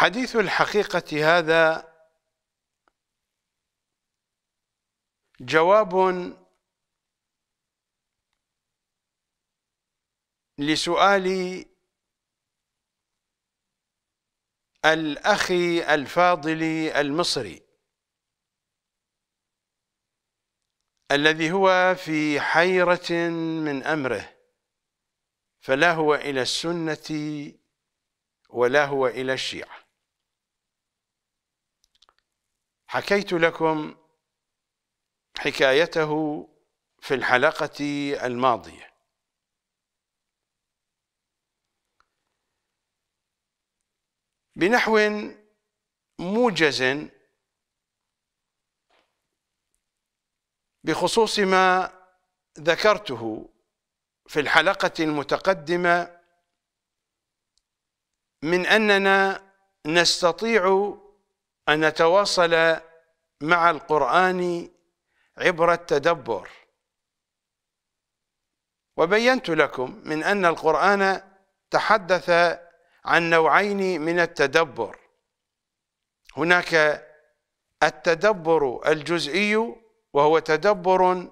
حديث الحقيقة هذا جواب لسؤال الأخ الفاضل المصري الذي هو في حيرة من أمره فلا هو إلى السنة ولا هو إلى الشيعة حكيت لكم حكايته في الحلقة الماضية بنحو موجز بخصوص ما ذكرته في الحلقة المتقدمة من أننا نستطيع أن نتواصل مع القرآن عبر التدبر وبينت لكم من أن القرآن تحدث عن نوعين من التدبر هناك التدبر الجزئي وهو تدبر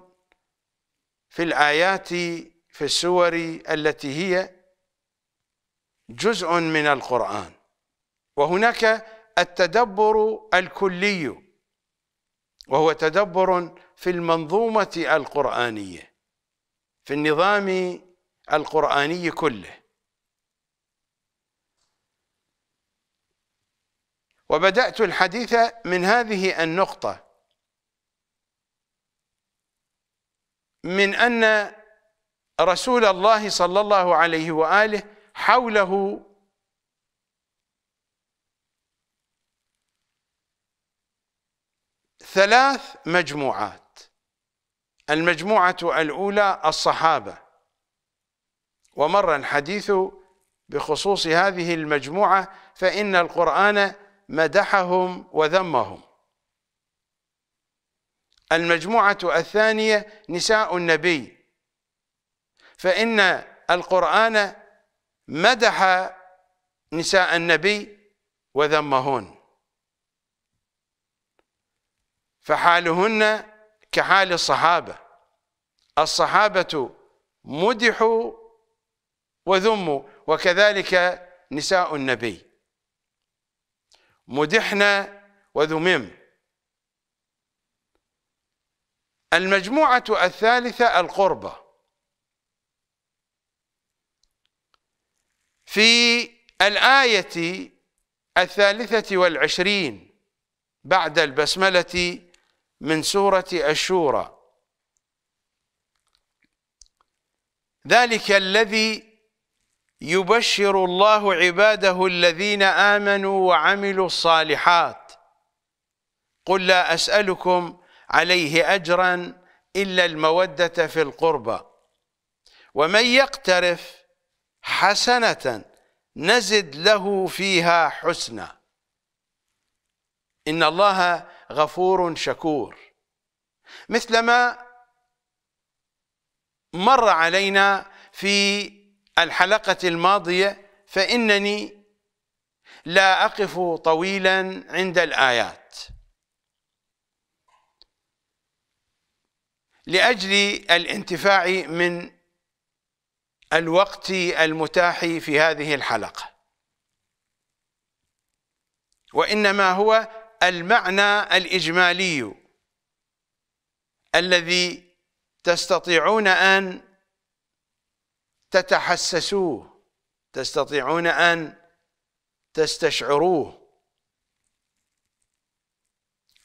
في الآيات في السور التي هي جزء من القرآن وهناك التدبر الكلي وهو تدبر في المنظومة القرآنية في النظام القرآني كله وبدأت الحديث من هذه النقطة من أن رسول الله صلى الله عليه وآله حوله ثلاث مجموعات المجموعة الأولى الصحابة ومر الحديث بخصوص هذه المجموعة فإن القرآن مدحهم وذمهم المجموعة الثانية نساء النبي فإن القرآن مدح نساء النبي وذمهن فحالهن كحال الصحابة الصحابة مدحوا وذموا وكذلك نساء النبي مدحنا وذمم المجموعة الثالثة القربة في الآية الثالثة والعشرين بعد البسملة من سورة الشورى ذلك الذي يبشر الله عباده الذين آمنوا وعملوا الصالحات قل لا أسألكم عليه أجرا إلا المودة في القربى ومن يقترف حسنة نزد له فيها حسنا إن الله غفور شكور مثلما مر علينا في الحلقة الماضية فإنني لا أقف طويلا عند الآيات لأجل الانتفاع من الوقت المتاح في هذه الحلقة وإنما هو المعنى الإجمالي الذي تستطيعون أن تتحسسوه تستطيعون أن تستشعروه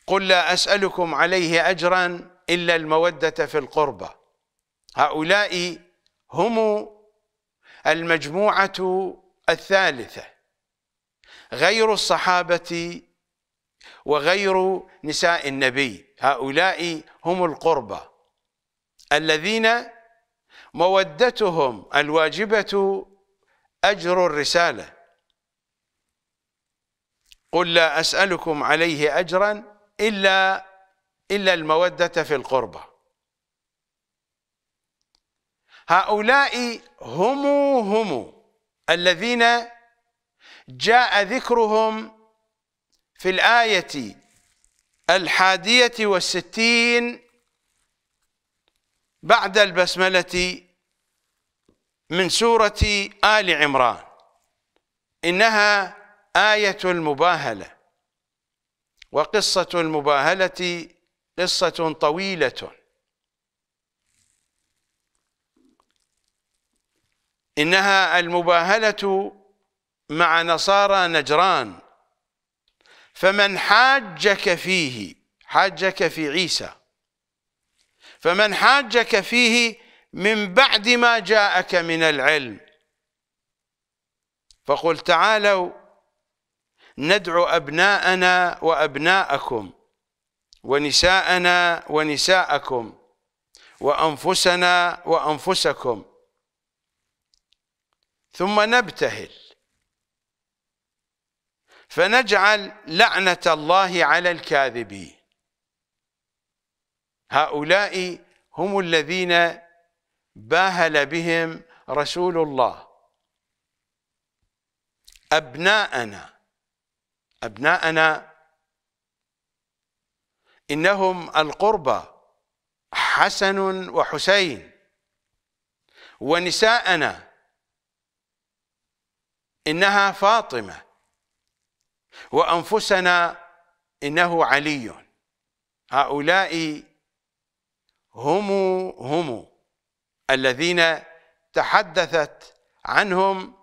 قل لا أسألكم عليه أجرا إلا المودة في القربة هؤلاء هم المجموعة الثالثة غير الصحابة وغير نساء النبي هؤلاء هم القربى الذين مودتهم الواجبة أجر الرسالة قل لا أسألكم عليه أجرا إلا إلا المودة في القربى هؤلاء هم هم الذين جاء ذكرهم في الآية الحادية والستين بعد البسملة من سورة آل عمران إنها آية المباهلة وقصة المباهلة قصة طويلة إنها المباهلة مع نصارى نجران فمن حاجك فيه حاجك في عيسى فمن حاجك فيه من بعد ما جاءك من العلم فقل تعالوا ندعو أبناءنا وأبناءكم ونساءنا ونساءكم وأنفسنا وأنفسكم ثم نبتهل فنجعل لعنة الله على الكاذبين هؤلاء هم الذين باهل بهم رسول الله أبناءنا أبناءنا إنهم القربى حسن وحسين ونساءنا إنها فاطمة وأنفسنا إنه علي هؤلاء هم هم الذين تحدثت عنهم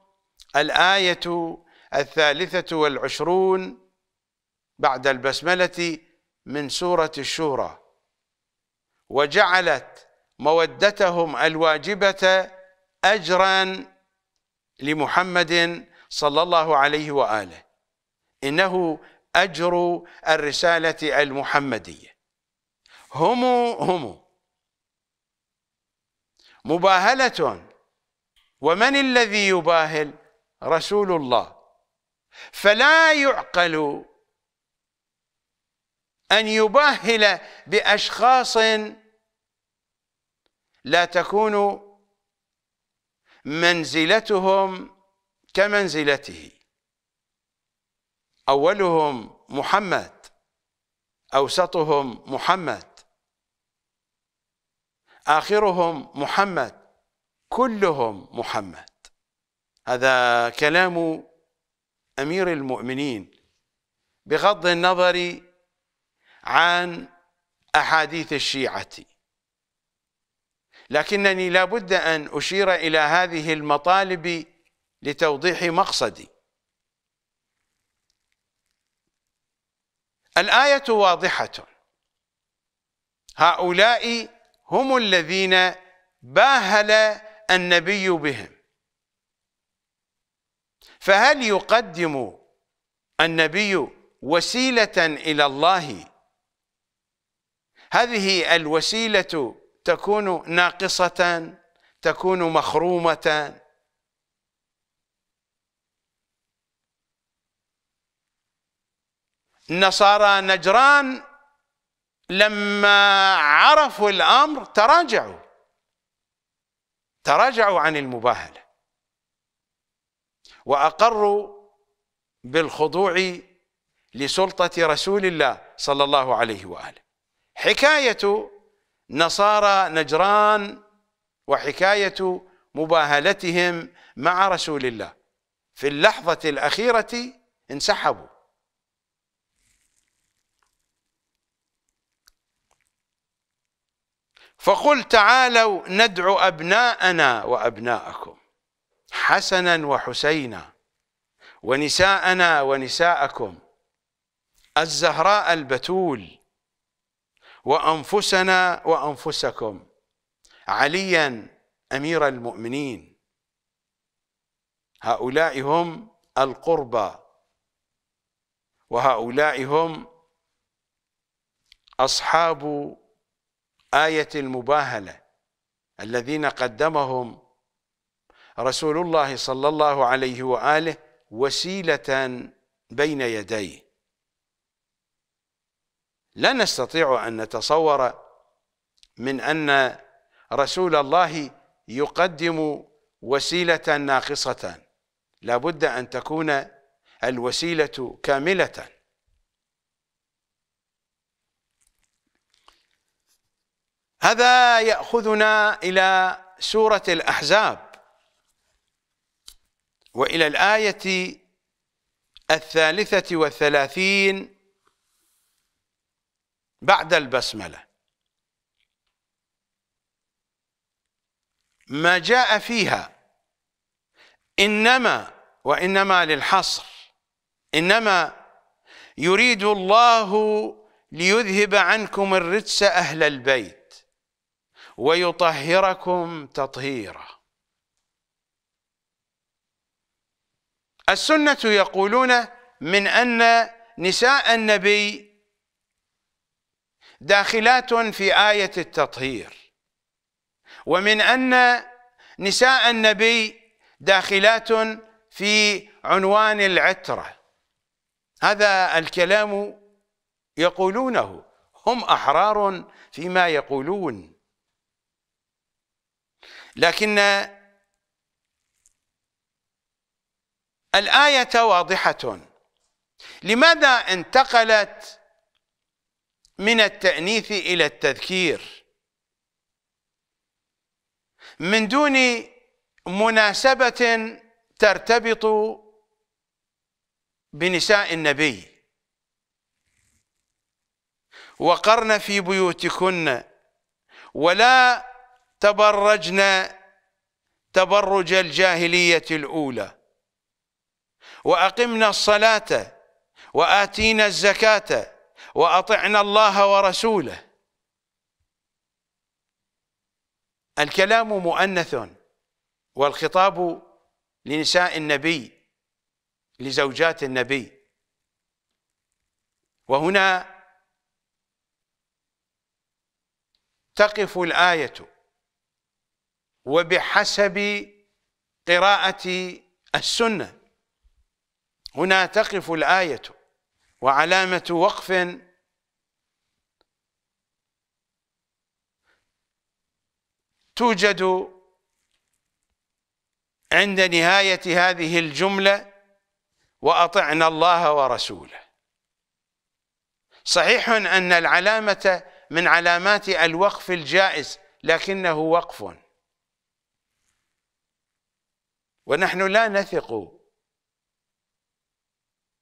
الآية الثالثة والعشرون بعد البسملة من سورة الشورى وجعلت مودتهم الواجبة أجرا لمحمد صلى الله عليه وآله إنه أجر الرسالة المحمدية هم هم مباهلة ومن الذي يباهل رسول الله فلا يعقل أن يباهل بأشخاص لا تكون منزلتهم كمنزلته أولهم محمد أوسطهم محمد آخرهم محمد كلهم محمد هذا كلام أمير المؤمنين بغض النظر عن أحاديث الشيعة لكنني لا بد أن أشير إلى هذه المطالب لتوضيح مقصدي الآية واضحة هؤلاء هم الذين باهل النبي بهم فهل يقدم النبي وسيلة إلى الله هذه الوسيلة تكون ناقصة تكون مخرومة نصارى نجران لما عرفوا الامر تراجعوا تراجعوا عن المباهله واقروا بالخضوع لسلطه رسول الله صلى الله عليه واله حكايه نصارى نجران وحكايه مباهلتهم مع رسول الله في اللحظه الاخيره انسحبوا فقل تعالوا ندعو أبناءنا وأبناءكم حسنا وحسينا ونساءنا ونساءكم الزهراء البتول وأنفسنا وأنفسكم عليا أمير المؤمنين هؤلاء هم القربى وهؤلاء هم أصحاب آية المباهلة الذين قدمهم رسول الله صلى الله عليه وآله وسيلة بين يديه لا نستطيع أن نتصور من أن رسول الله يقدم وسيلة ناقصة لابد أن تكون الوسيلة كاملة هذا يأخذنا إلى سورة الأحزاب وإلى الآية الثالثة والثلاثين بعد البسملة ما جاء فيها إنما وإنما للحصر إنما يريد الله ليذهب عنكم الرجس أهل البيت ويطهركم تطهيرا السنة يقولون من أن نساء النبي داخلات في آية التطهير ومن أن نساء النبي داخلات في عنوان العترة هذا الكلام يقولونه هم أحرار فيما يقولون لكن الآية واضحة لماذا انتقلت من التأنيث إلى التذكير من دون مناسبة ترتبط بنساء النبي وقرن في بيوتكن ولا تبرجنا تبرج الجاهلية الأولى وأقمنا الصلاة وآتينا الزكاة وأطعنا الله ورسوله الكلام مؤنث والخطاب لنساء النبي لزوجات النبي وهنا تقف الآية وبحسب قراءة السنة هنا تقف الآية وعلامة وقف توجد عند نهاية هذه الجملة وأطعنا الله ورسوله صحيح أن العلامة من علامات الوقف الجائز لكنه وقف ونحن لا نثق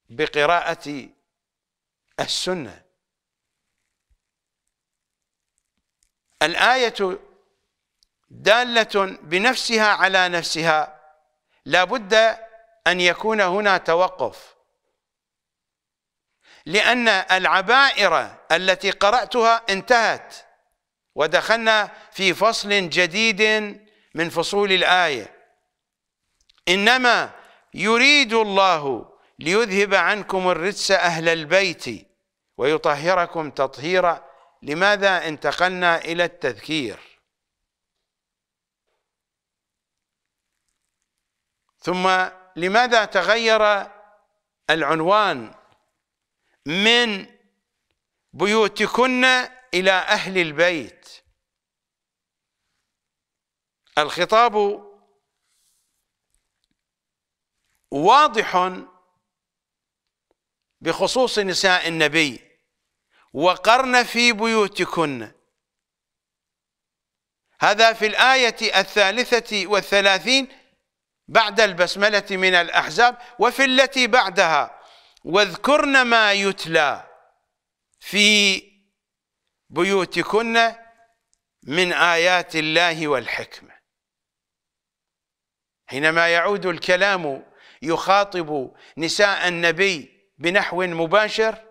بقراءة السنة الآية دالة بنفسها على نفسها لا بد أن يكون هنا توقف لأن العبائر التي قرأتها انتهت ودخلنا في فصل جديد من فصول الآية إنما يريد الله ليذهب عنكم الرجس أهل البيت ويطهركم تطهيرا لماذا انتقلنا إلى التذكير ثم لماذا تغير العنوان من بيوتكن إلى أهل البيت الخطاب واضح بخصوص نساء النبي وقرن في بيوتكن هذا في الآية الثالثة والثلاثين بعد البسملة من الأحزاب وفي التي بعدها واذكرن ما يتلى في بيوتكن من آيات الله والحكمة حينما يعود الكلام يخاطب نساء النبي بنحو مباشر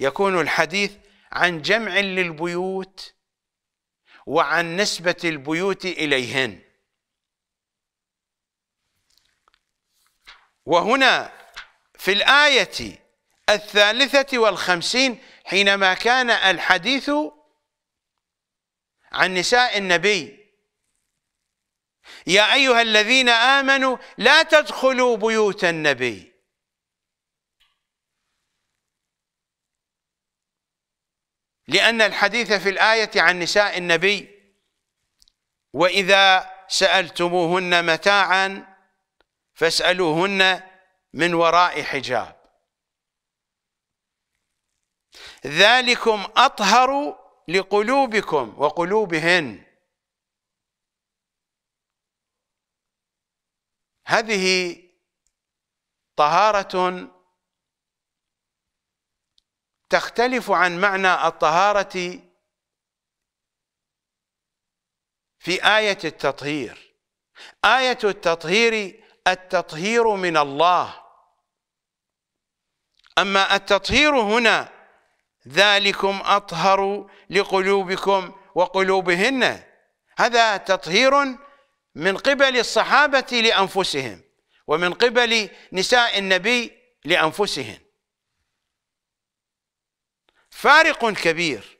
يكون الحديث عن جمع للبيوت وعن نسبة البيوت إليهن وهنا في الآية الثالثة والخمسين حينما كان الحديث عن نساء النبي يا أيها الذين آمنوا لا تدخلوا بيوت النبي لأن الحديث في الآية عن نساء النبي وإذا سألتموهن متاعا فاسألوهن من وراء حجاب ذلكم أطهر لقلوبكم وقلوبهن هذه طهارة تختلف عن معنى الطهارة في آية التطهير آية التطهير التطهير من الله أما التطهير هنا ذلكم أطهر لقلوبكم وقلوبهن هذا تطهير من قبل الصحابة لأنفسهم ومن قبل نساء النبي لأنفسهم فارق كبير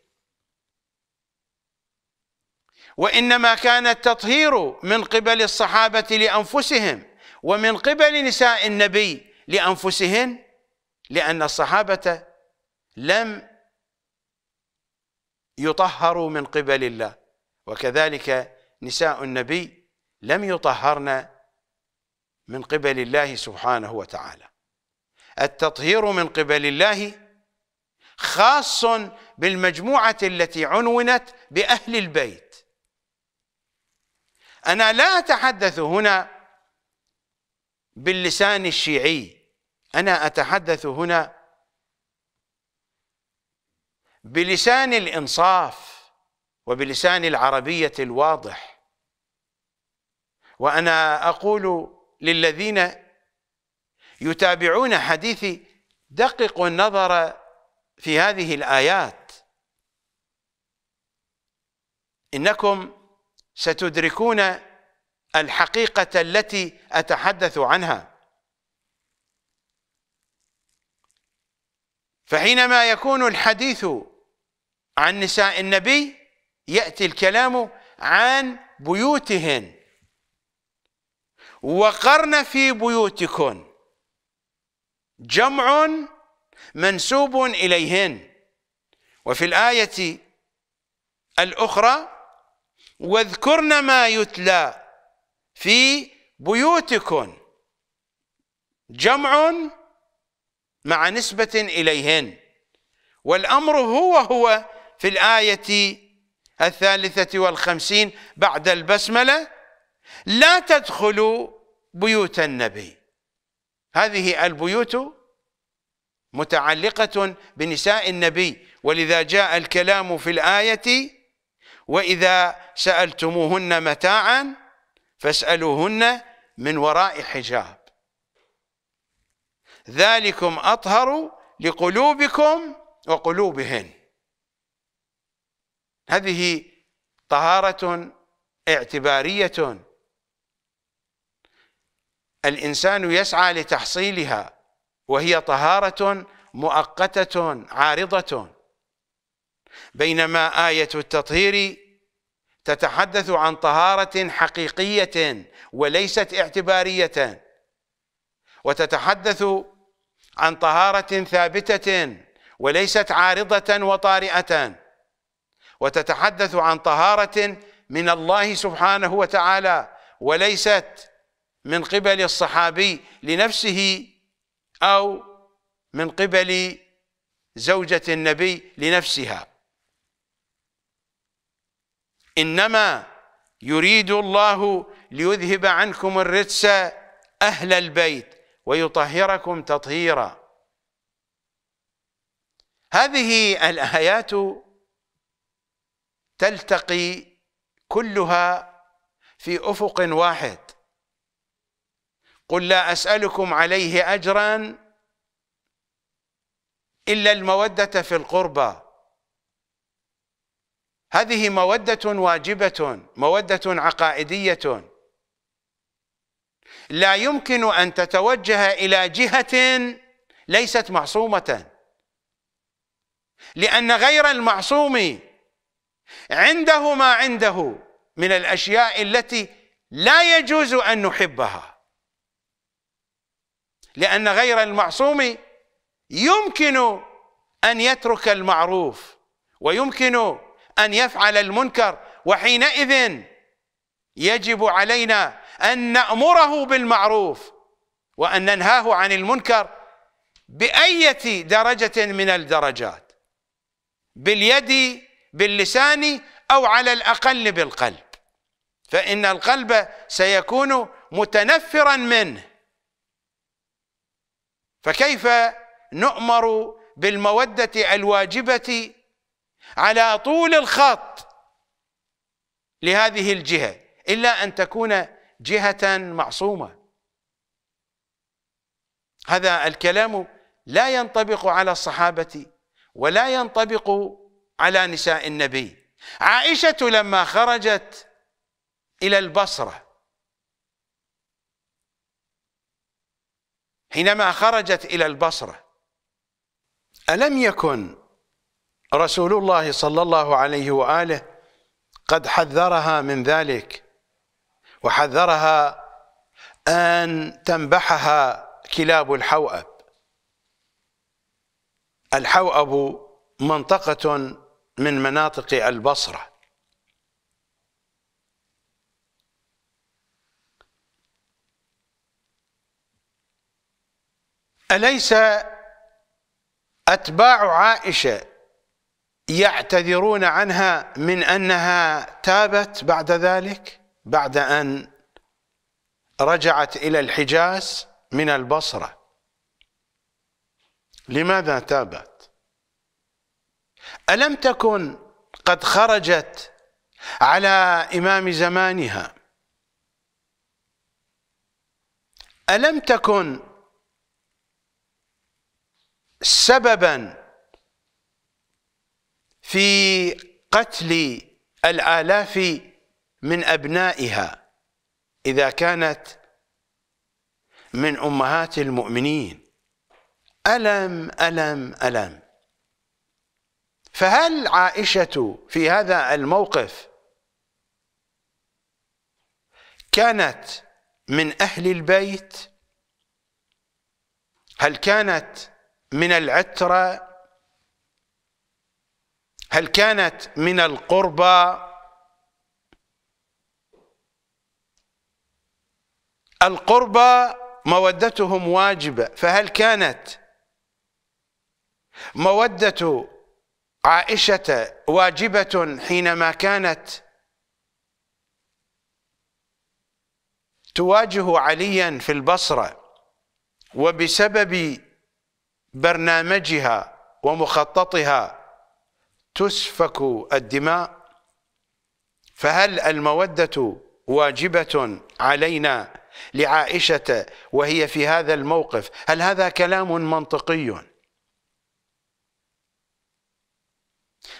وإنما كان التطهير من قبل الصحابة لأنفسهم ومن قبل نساء النبي لأنفسهن لأن الصحابة لم يطهروا من قبل الله وكذلك نساء النبي لم يطهرن من قبل الله سبحانه وتعالى التطهير من قبل الله خاص بالمجموعة التي عنونت بأهل البيت أنا لا أتحدث هنا باللسان الشيعي أنا أتحدث هنا بلسان الإنصاف وبلسان العربية الواضح وأنا أقول للذين يتابعون حديثي دققوا النظر في هذه الآيات إنكم ستدركون الحقيقة التي أتحدث عنها فحينما يكون الحديث عن نساء النبي يأتي الكلام عن بيوتهن وقرن في بيوتكن جمع منسوب إليهن وفي الآية الأخرى واذكرن ما يتلى في بيوتكن جمع مع نسبة إليهن والأمر هو هو في الآية الثالثة والخمسين بعد البسملة لا تدخلوا بيوت النبي هذه البيوت متعلقة بنساء النبي ولذا جاء الكلام في الآية وإذا سألتموهن متاعا فاسألوهن من وراء حجاب ذلكم أطهر لقلوبكم وقلوبهن هذه طهارة اعتبارية الانسان يسعى لتحصيلها وهي طهاره مؤقته عارضه بينما ايه التطهير تتحدث عن طهاره حقيقيه وليست اعتباريه وتتحدث عن طهاره ثابته وليست عارضه وطارئه وتتحدث عن طهاره من الله سبحانه وتعالى وليست من قبل الصحابي لنفسه أو من قبل زوجة النبي لنفسها إنما يريد الله ليذهب عنكم الرجس أهل البيت ويطهركم تطهيرا هذه الآيات تلتقي كلها في أفق واحد قل لا أسألكم عليه أجرا إلا المودة في القربى هذه مودة واجبة مودة عقائدية لا يمكن أن تتوجه إلى جهة ليست معصومة لأن غير المعصوم عنده ما عنده من الأشياء التي لا يجوز أن نحبها لأن غير المعصوم يمكن أن يترك المعروف ويمكن أن يفعل المنكر وحينئذ يجب علينا أن نأمره بالمعروف وأن ننهاه عن المنكر بأية درجة من الدرجات باليد باللسان أو على الأقل بالقلب فإن القلب سيكون متنفرا منه فكيف نؤمر بالمودة الواجبة على طول الخط لهذه الجهة إلا أن تكون جهة معصومة هذا الكلام لا ينطبق على الصحابة ولا ينطبق على نساء النبي عائشة لما خرجت إلى البصرة حينما خرجت إلى البصرة ألم يكن رسول الله صلى الله عليه وآله قد حذرها من ذلك وحذرها أن تنبحها كلاب الحوأب الحوأب منطقة من مناطق البصرة أليس أتباع عائشة يعتذرون عنها من أنها تابت بعد ذلك بعد أن رجعت إلى الحجاز من البصرة لماذا تابت ألم تكن قد خرجت على إمام زمانها ألم تكن سببا في قتل الآلاف من أبنائها إذا كانت من أمهات المؤمنين ألم ألم ألم فهل عائشة في هذا الموقف كانت من أهل البيت هل كانت من العترة هل كانت من القربى القربى مودتهم واجبة فهل كانت مودة عائشة واجبة حينما كانت تواجه عليا في البصرة وبسبب برنامجها ومخططها تسفك الدماء فهل المودة واجبة علينا لعائشة وهي في هذا الموقف هل هذا كلام منطقي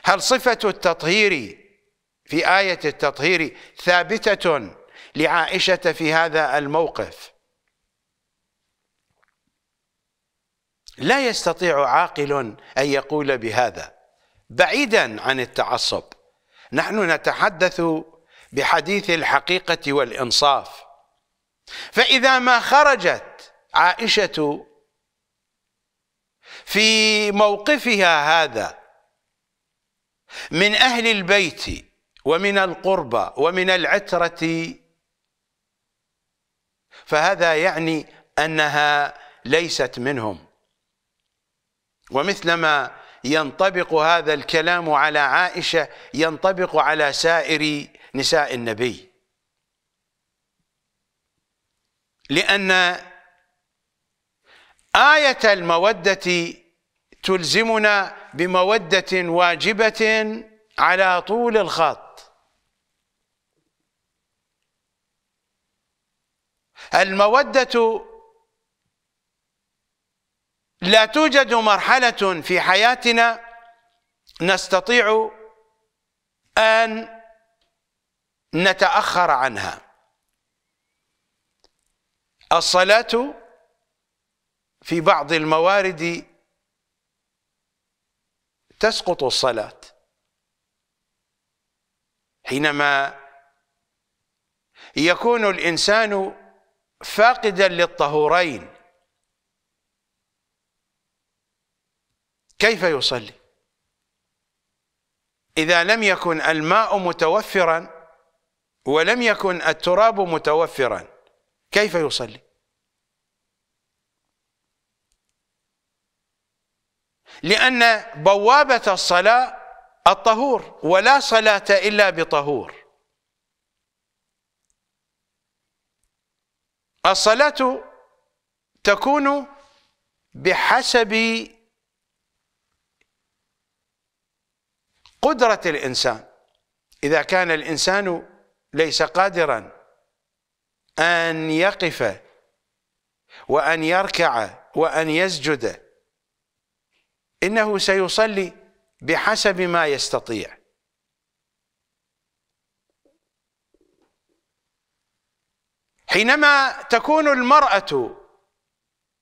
هل صفة التطهير في آية التطهير ثابتة لعائشة في هذا الموقف لا يستطيع عاقل أن يقول بهذا بعيدا عن التعصب نحن نتحدث بحديث الحقيقة والإنصاف فإذا ما خرجت عائشة في موقفها هذا من أهل البيت ومن القربى ومن العترة فهذا يعني أنها ليست منهم ومثلما ينطبق هذا الكلام على عائشة ينطبق على سائر نساء النبي لأن آية المودة تلزمنا بمودة واجبة على طول الخط المودة لا توجد مرحلة في حياتنا نستطيع أن نتأخر عنها الصلاة في بعض الموارد تسقط الصلاة حينما يكون الإنسان فاقدا للطهورين كيف يصلي إذا لم يكن الماء متوفرا ولم يكن التراب متوفرا كيف يصلي لأن بوابة الصلاة الطهور ولا صلاة إلا بطهور الصلاة تكون بحسب قدرة الإنسان إذا كان الإنسان ليس قادرا أن يقف وأن يركع وأن يسجد إنه سيصلي بحسب ما يستطيع حينما تكون المرأة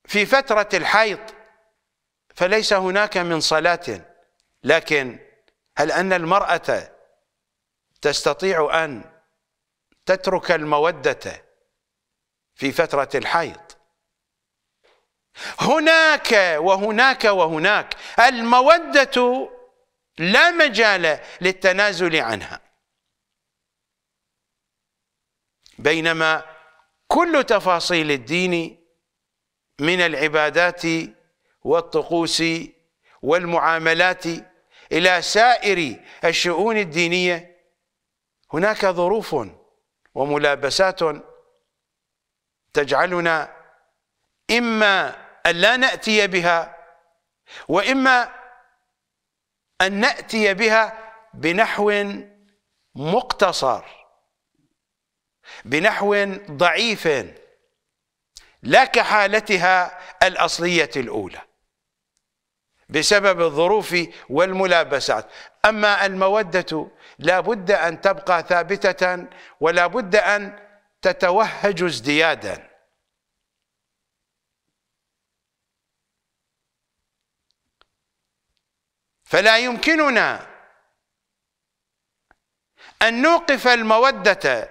في فترة الحيض فليس هناك من صلاة لكن هل أن المرأة تستطيع أن تترك المودة في فترة الحيض هناك وهناك وهناك المودة لا مجال للتنازل عنها بينما كل تفاصيل الدين من العبادات والطقوس والمعاملات إلى سائر الشؤون الدينية هناك ظروف وملابسات تجعلنا إما أن لا نأتي بها وإما أن نأتي بها بنحو مقتصر بنحو ضعيف لا كحالتها الأصلية الأولى بسبب الظروف والملابسات أما المودة لا بد أن تبقى ثابتة ولا بد أن تتوهج ازديادا فلا يمكننا أن نوقف المودة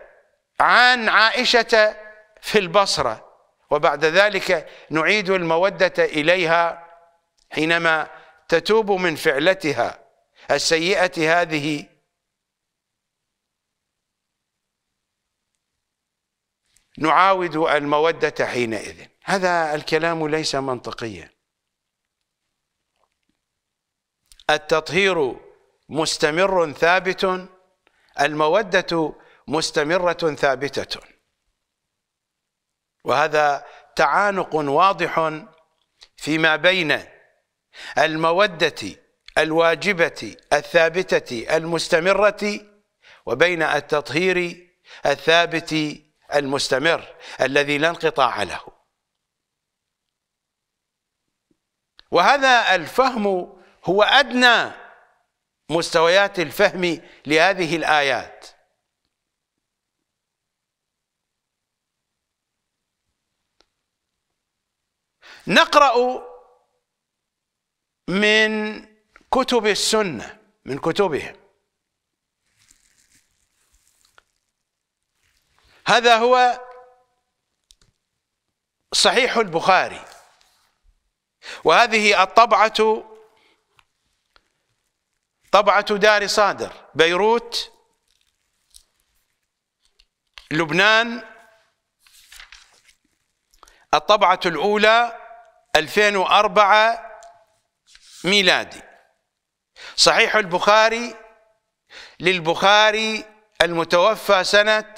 عن عائشة في البصرة وبعد ذلك نعيد المودة إليها حينما تتوب من فعلتها السيئة هذه نعاود المودة حينئذ هذا الكلام ليس منطقيا التطهير مستمر ثابت المودة مستمرة ثابتة وهذا تعانق واضح فيما بين المودة الواجبة الثابتة المستمرة وبين التطهير الثابت المستمر الذي لا انقطاع له وهذا الفهم هو أدنى مستويات الفهم لهذه الآيات نقرأ من كتب السنة من كتبهم هذا هو صحيح البخاري وهذه الطبعة طبعة دار صادر بيروت لبنان الطبعة الأولى 2004 ميلادي صحيح البخاري للبخاري المتوفى سنة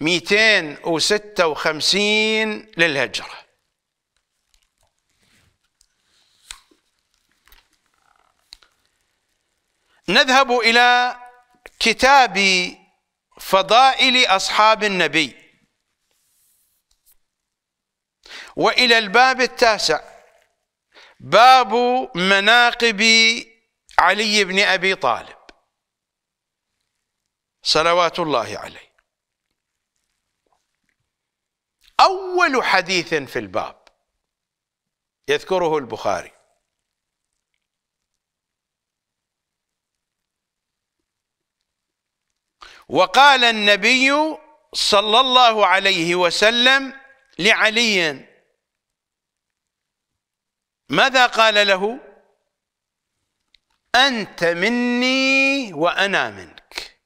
256 للهجرة نذهب إلى كتاب فضائل أصحاب النبي وإلى الباب التاسع باب مناقب علي بن أبي طالب صلوات الله عليه أول حديث في الباب يذكره البخاري وقال النبي صلى الله عليه وسلم لعلي ماذا قال له أنت مني وأنا منك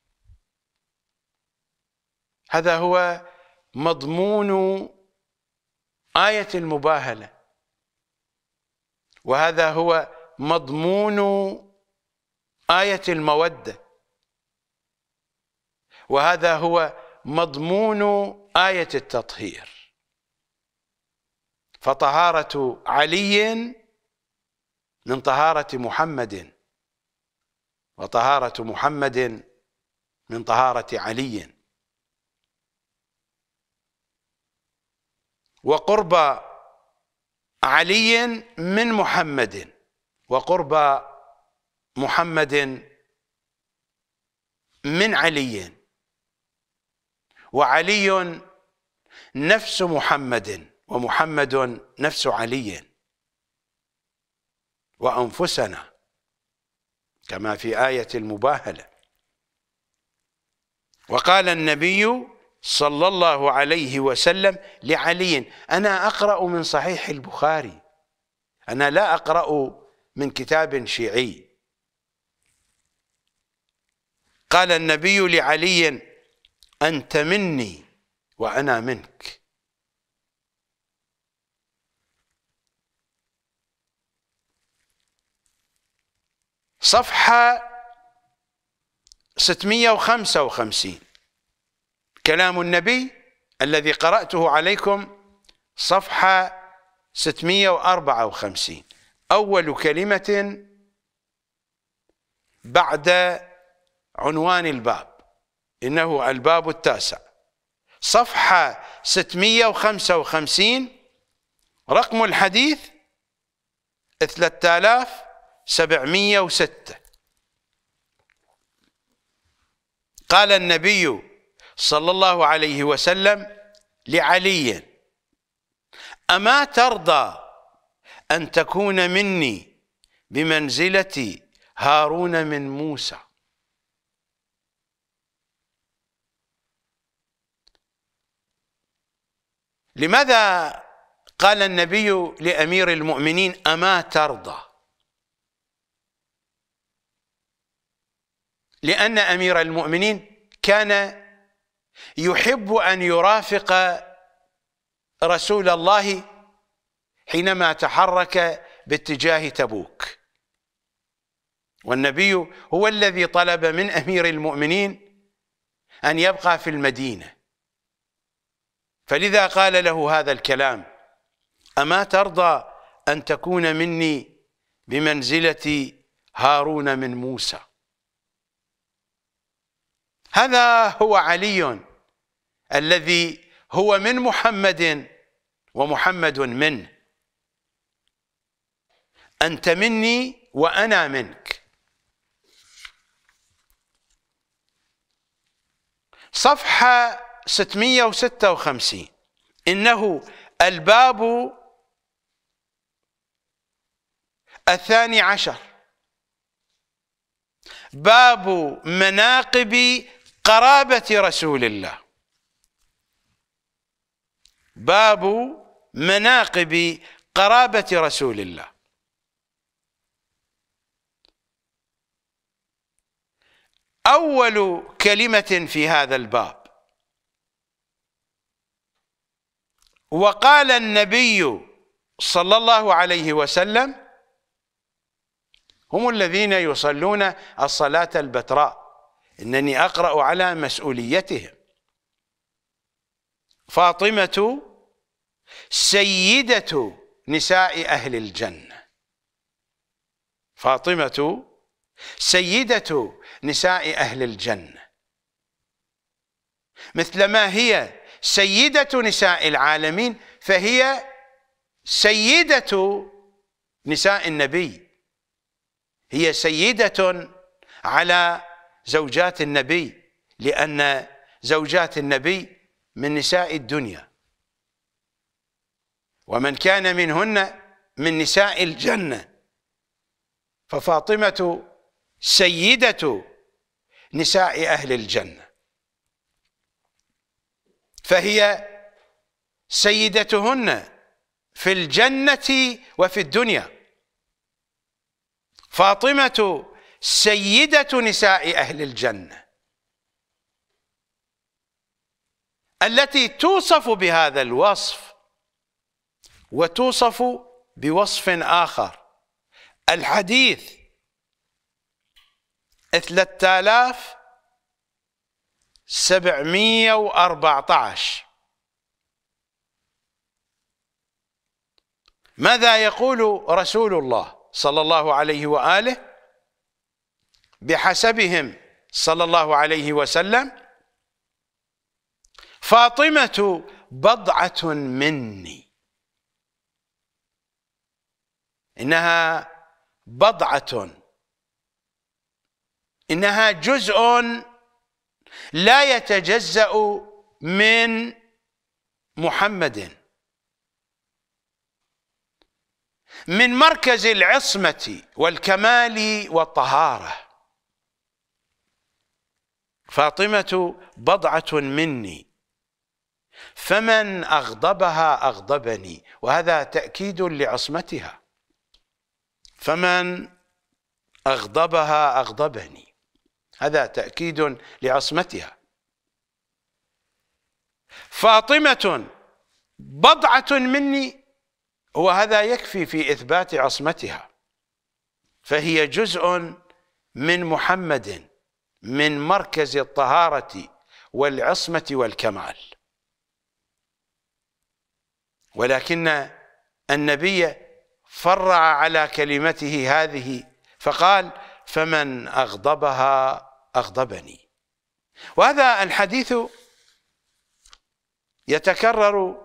هذا هو مضمون آية المباهلة وهذا هو مضمون آية المودة وهذا هو مضمون آية التطهير فطهارة علي من طهارة محمد وطهارة محمد من طهارة علي وقرب علي من محمد وقرب محمد من علي وعلي نفس محمد ومحمد نفس علي وأنفسنا كما في آية المباهلة وقال النبي صلى الله عليه وسلم لعلي أنا أقرأ من صحيح البخاري أنا لا أقرأ من كتاب شيعي قال النبي لعلي أنت مني وأنا منك صفحة 655 كلام النبي الذي قرأته عليكم صفحة 654 أول كلمة بعد عنوان الباب إنه الباب التاسع صفحة 655 رقم الحديث 3000 سبعمية وستة قال النبي صلى الله عليه وسلم لعلي أما ترضى أن تكون مني بمنزلة هارون من موسى لماذا قال النبي لأمير المؤمنين أما ترضى لأن أمير المؤمنين كان يحب أن يرافق رسول الله حينما تحرك باتجاه تبوك والنبي هو الذي طلب من أمير المؤمنين أن يبقى في المدينة فلذا قال له هذا الكلام أما ترضى أن تكون مني بمنزلة هارون من موسى هذا هو علي الذي هو من محمد ومحمد منه أنت مني وأنا منك صفحة 656 إنه الباب الثاني عشر باب مناقب قرابة رسول الله باب مناقب قرابة رسول الله أول كلمة في هذا الباب وقال النبي صلى الله عليه وسلم هم الذين يصلون الصلاة البتراء إنني أقرأ على مسؤوليتهم فاطمة سيدة نساء أهل الجنة فاطمة سيدة نساء أهل الجنة مثلما هي سيدة نساء العالمين فهي سيدة نساء النبي هي سيدة على زوجات النبي لأن زوجات النبي من نساء الدنيا ومن كان منهن من نساء الجنة ففاطمة سيدة نساء أهل الجنة فهي سيدتهن في الجنة وفي الدنيا فاطمة سيدة نساء أهل الجنة التي توصف بهذا الوصف وتوصف بوصف آخر الحديث 3714 ماذا يقول رسول الله صلى الله عليه واله بحسبهم صلى الله عليه وسلم فاطمة بضعة مني إنها بضعة إنها جزء لا يتجزأ من محمد من مركز العصمة والكمال والطهارة فاطمة بضعة مني فمن أغضبها أغضبني وهذا تأكيد لعصمتها فمن أغضبها أغضبني هذا تأكيد لعصمتها فاطمة بضعة مني وهذا يكفي في إثبات عصمتها فهي جزء من محمد من مركز الطهارة والعصمة والكمال ولكن النبي فرع على كلمته هذه فقال فمن أغضبها أغضبني وهذا الحديث يتكرر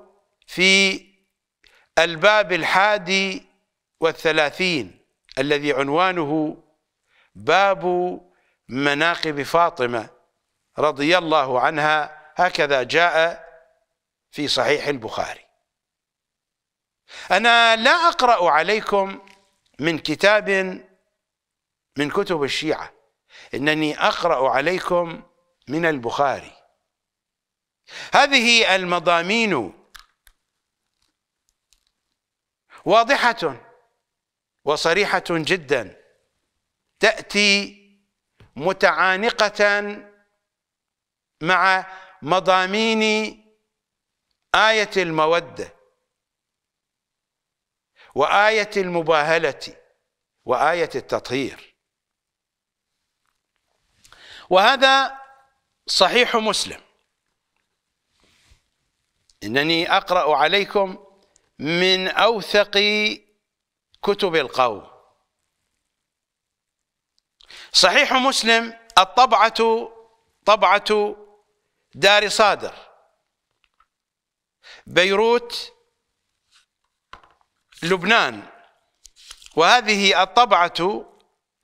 في الباب الحادي والثلاثين الذي عنوانه باب مناقب فاطمة رضي الله عنها هكذا جاء في صحيح البخاري أنا لا أقرأ عليكم من كتاب من كتب الشيعة إنني أقرأ عليكم من البخاري هذه المضامين واضحة وصريحة جدا تأتي متعانقة مع مضامين آية المودة وآية المباهلة وآية التطهير وهذا صحيح مسلم إنني أقرأ عليكم من أوثق كتب القوم صحيح مسلم الطبعة طبعة دار صادر بيروت لبنان وهذه الطبعة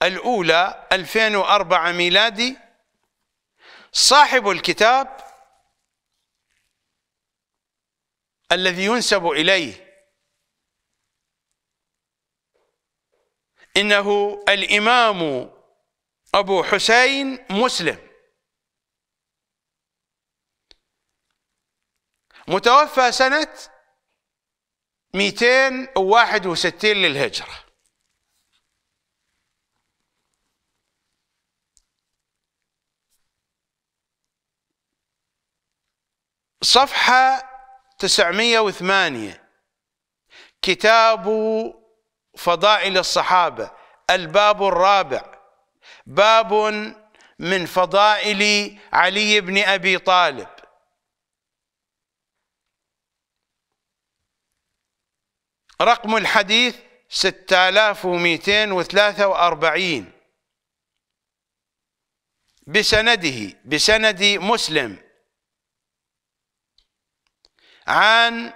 الأولى 2004 ميلادي صاحب الكتاب الذي ينسب إليه إنه الإمام أبو حسين مسلم متوفى سنة 261 للهجرة صفحة 908 كتاب فضائل الصحابة الباب الرابع باب من فضائل علي بن ابي طالب رقم الحديث 6243 بسنده بسند مسلم عن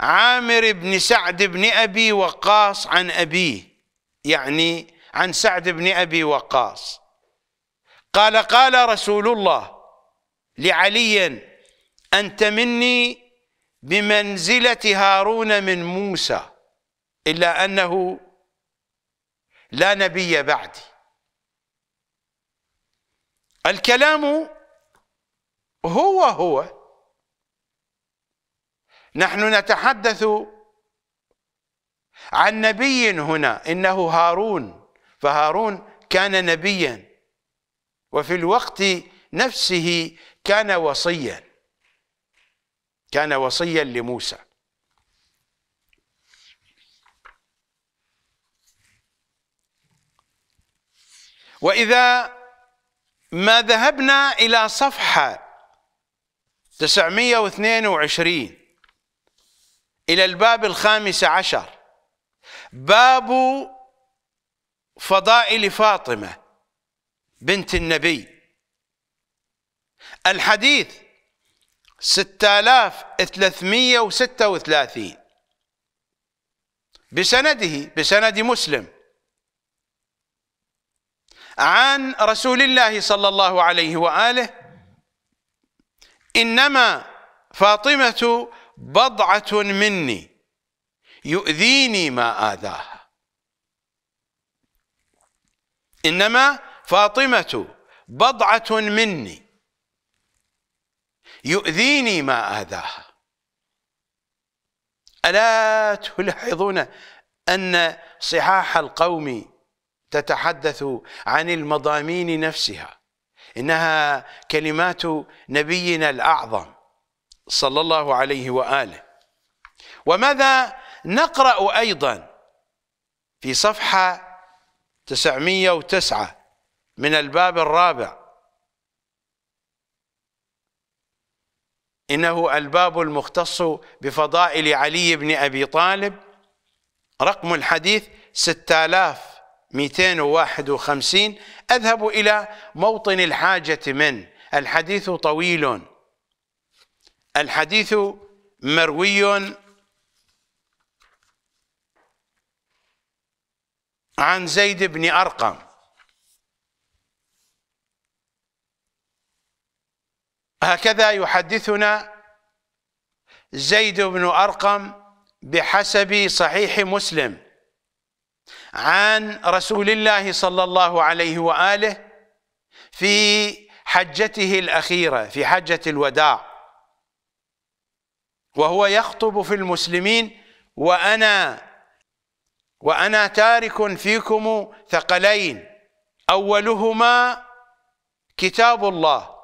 عامر بن سعد بن ابي وقاص عن ابيه يعني عن سعد بن أبي وقاص قال قال رسول الله لعلي أنت مني بمنزلة هارون من موسى إلا أنه لا نبي بعدي الكلام هو هو نحن نتحدث عن نبي هنا إنه هارون فهارون كان نبيا وفي الوقت نفسه كان وصيا كان وصيا لموسى وإذا ما ذهبنا إلى صفحة 922 إلى الباب الخامس عشر باب فضائل فاطمة بنت النبي الحديث 6336 بسنده بسند مسلم عن رسول الله صلى الله عليه وآله إنما فاطمة بضعة مني يؤذيني ما آذاها إنما فاطمة بضعة مني يؤذيني ما آذاها ألا تلاحظون أن صحاح القوم تتحدث عن المضامين نفسها إنها كلمات نبينا الأعظم صلى الله عليه وآله وماذا نقرأ أيضا في صفحة تسعمية وتسعة من الباب الرابع إنه الباب المختص بفضائل علي بن أبي طالب رقم الحديث 6251 أذهب إلى موطن الحاجة من الحديث طويل الحديث مروي عن زيد بن أرقم هكذا يحدثنا زيد بن أرقم بحسب صحيح مسلم عن رسول الله صلى الله عليه وآله في حجته الأخيرة في حجة الوداع وهو يخطب في المسلمين وأنا وأنا تارك فيكم ثقلين أولهما كتاب الله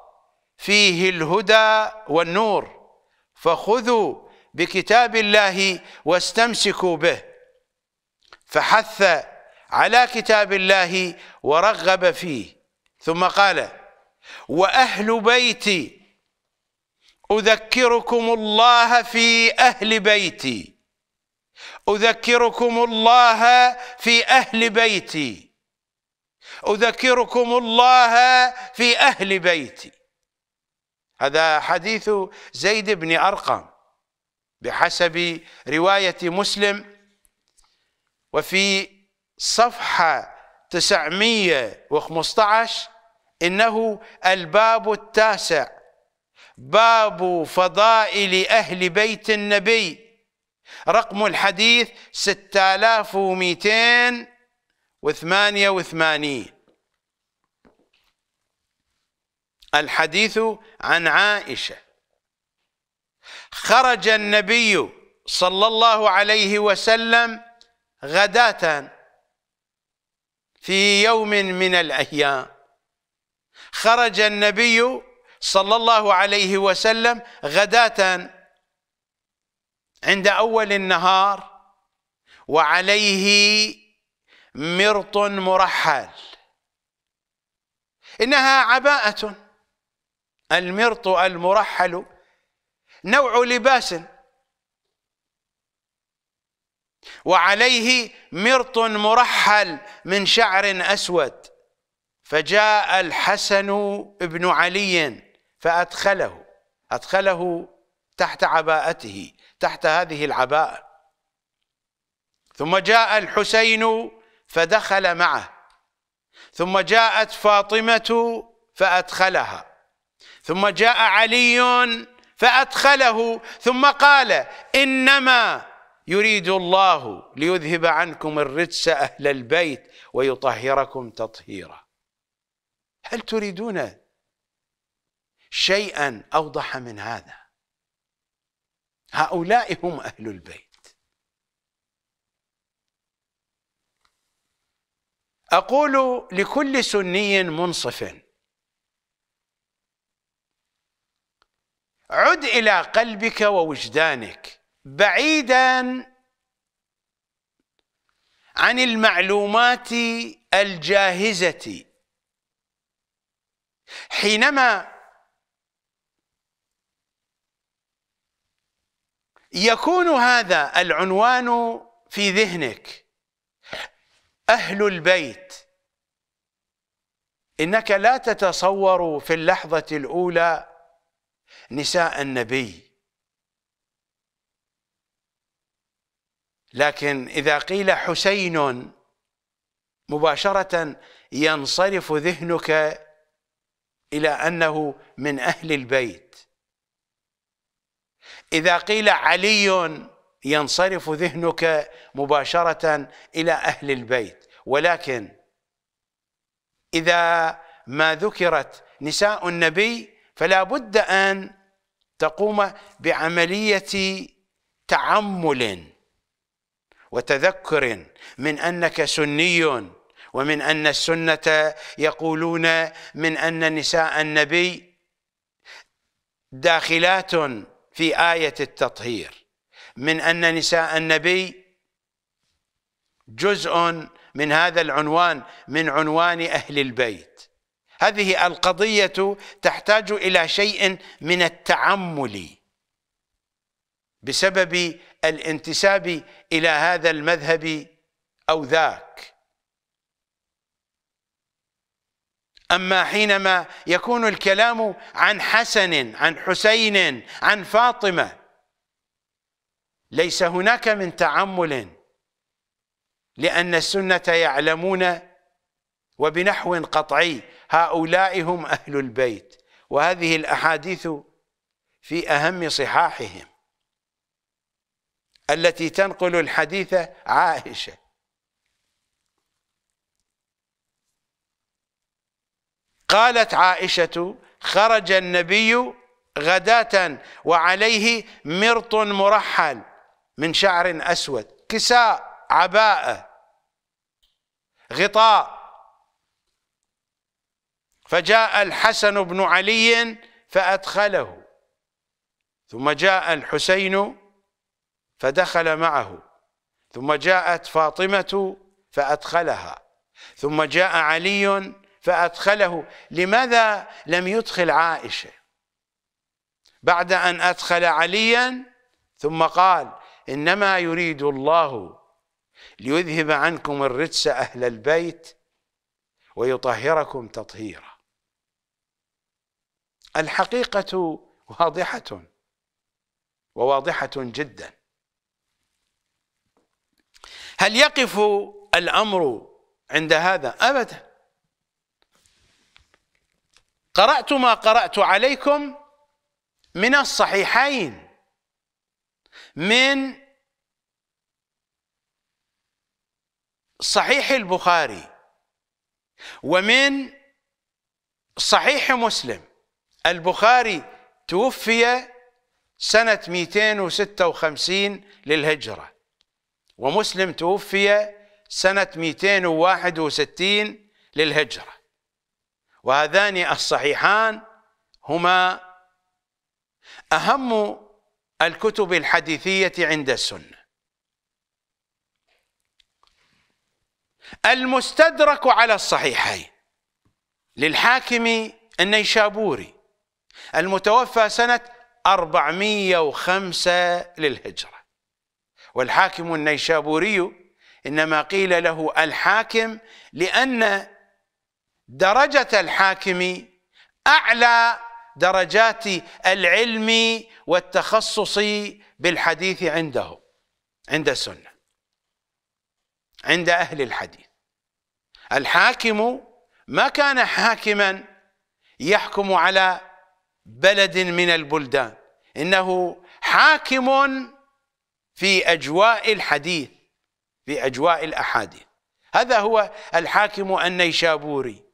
فيه الهدى والنور فخذوا بكتاب الله واستمسكوا به فحث على كتاب الله ورغب فيه ثم قال وأهل بيتي أذكركم الله في أهل بيتي اذكركم الله في اهل بيتي اذكركم الله في اهل بيتي هذا حديث زيد بن ارقم بحسب روايه مسلم وفي صفحه 915 انه الباب التاسع باب فضائل اهل بيت النبي رقم الحديث 6288 الحديث عن عائشة خرج النبي صلى الله عليه وسلم غداة في يوم من الأيام خرج النبي صلى الله عليه وسلم غداة عند أول النهار وعليه مرط مرحل إنها عباءة المرط المرحل نوع لباس وعليه مرط مرحل من شعر أسود فجاء الحسن بن علي فأدخله أدخله تحت عباءته تحت هذه العباءة ثم جاء الحسين فدخل معه ثم جاءت فاطمة فأدخلها ثم جاء علي فأدخله ثم قال إنما يريد الله ليذهب عنكم الرجس أهل البيت ويطهركم تطهيرا هل تريدون شيئا أوضح من هذا هؤلاء هم أهل البيت أقول لكل سني منصف عد إلى قلبك ووجدانك بعيدا عن المعلومات الجاهزة حينما يكون هذا العنوان في ذهنك أهل البيت إنك لا تتصور في اللحظة الأولى نساء النبي لكن إذا قيل حسين مباشرة ينصرف ذهنك إلى أنه من أهل البيت إذا قيل علي ينصرف ذهنك مباشرة إلى أهل البيت ولكن إذا ما ذكرت نساء النبي فلا بد أن تقوم بعملية تعمل وتذكر من أنك سني ومن أن السنة يقولون من أن نساء النبي داخلات في آية التطهير من أن نساء النبي جزء من هذا العنوان من عنوان أهل البيت هذه القضية تحتاج إلى شيء من التعمل بسبب الانتساب إلى هذا المذهب أو ذاك أما حينما يكون الكلام عن حسن عن حسين عن فاطمة ليس هناك من تعمل لأن السنة يعلمون وبنحو قطعي هؤلاء هم أهل البيت وهذه الأحاديث في أهم صحاحهم التي تنقل الحديث عائشة قالت عائشة خرج النبي غداة وعليه مرط مرحل من شعر أسود كساء عباءة غطاء فجاء الحسن بن علي فأدخله ثم جاء الحسين فدخل معه ثم جاءت فاطمة فأدخلها ثم جاء علي فأدخله لماذا لم يدخل عائشة بعد أن أدخل عليا ثم قال إنما يريد الله ليذهب عنكم الرجس أهل البيت ويطهركم تطهيرا الحقيقة واضحة وواضحة جدا هل يقف الأمر عند هذا؟ أبداً قرأت ما قرأت عليكم من الصحيحين من صحيح البخاري ومن صحيح مسلم البخاري توفي سنة 256 للهجرة ومسلم توفي سنة 261 للهجرة وهذان الصحيحان هما أهم الكتب الحديثية عند السنة المستدرك على الصحيحين للحاكم النيشابوري المتوفى سنة 405 للهجرة والحاكم النيشابوري إنما قيل له الحاكم لأن درجة الحاكم أعلى درجات العلم والتخصص بالحديث عنده عند السنة عند أهل الحديث الحاكم ما كان حاكما يحكم على بلد من البلدان إنه حاكم في أجواء الحديث في أجواء الأحاديث هذا هو الحاكم النيشابوري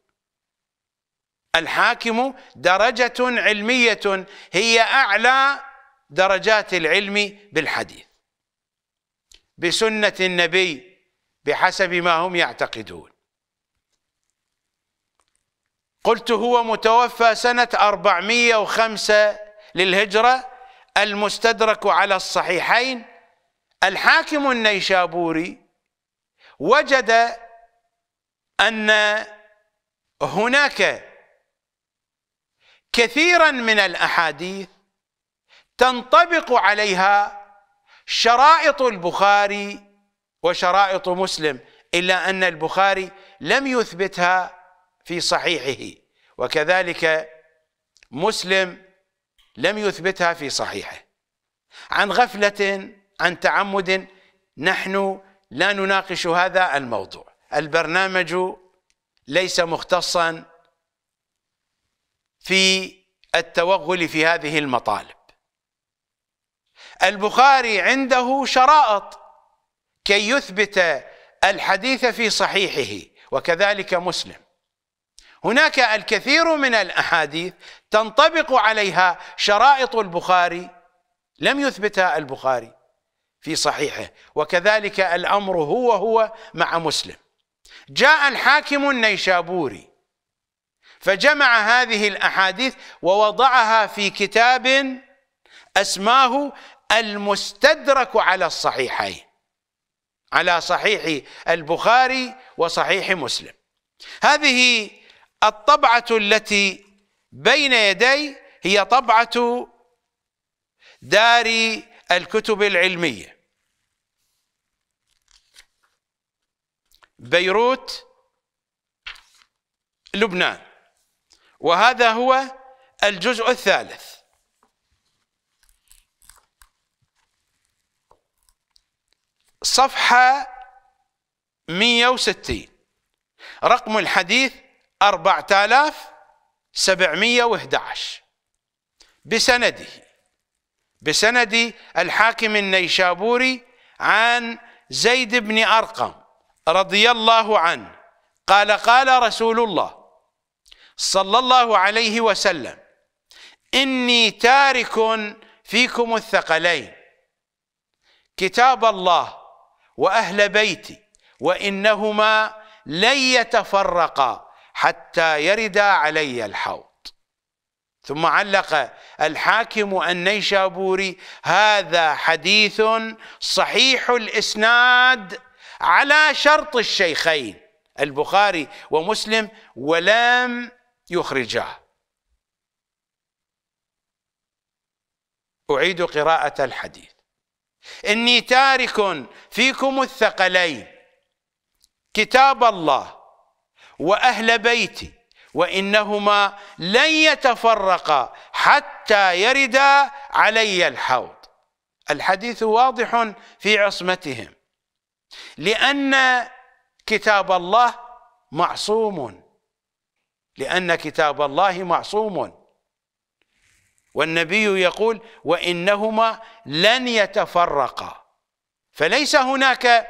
الحاكم درجة علمية هي أعلى درجات العلم بالحديث بسنة النبي بحسب ما هم يعتقدون قلت هو متوفى سنة 405 للهجرة المستدرك على الصحيحين الحاكم النيشابوري وجد أن هناك كثيرا من الاحاديث تنطبق عليها شرائط البخاري وشرائط مسلم الا ان البخاري لم يثبتها في صحيحه وكذلك مسلم لم يثبتها في صحيحه عن غفله عن تعمد نحن لا نناقش هذا الموضوع البرنامج ليس مختصا في التوغل في هذه المطالب البخاري عنده شرائط كي يثبت الحديث في صحيحه وكذلك مسلم هناك الكثير من الاحاديث تنطبق عليها شرائط البخاري لم يثبتها البخاري في صحيحه وكذلك الامر هو هو مع مسلم جاء الحاكم النيشابوري فجمع هذه الاحاديث ووضعها في كتاب اسماه المستدرك على الصحيحين على صحيح البخاري وصحيح مسلم هذه الطبعه التي بين يدي هي طبعه دار الكتب العلميه بيروت لبنان وهذا هو الجزء الثالث صفحة 160 رقم الحديث 4711 بسنده بسند الحاكم النيشابوري عن زيد بن أرقم رضي الله عنه قال قال رسول الله صلى الله عليه وسلم إني تارك فيكم الثقلين كتاب الله وأهل بيتي وإنهما لن يتفرقا حتى يردا علي الحوض ثم علق الحاكم النيشابوري هذا حديث صحيح الإسناد على شرط الشيخين البخاري ومسلم ولم يخرجاه أعيد قراءة الحديث إني تارك فيكم الثقلين كتاب الله وأهل بيتي وإنهما لن يتفرقا حتى يردا علي الحوض الحديث واضح في عصمتهم لأن كتاب الله معصوم لأن كتاب الله معصوم والنبي يقول وإنهما لن يتفرقا فليس هناك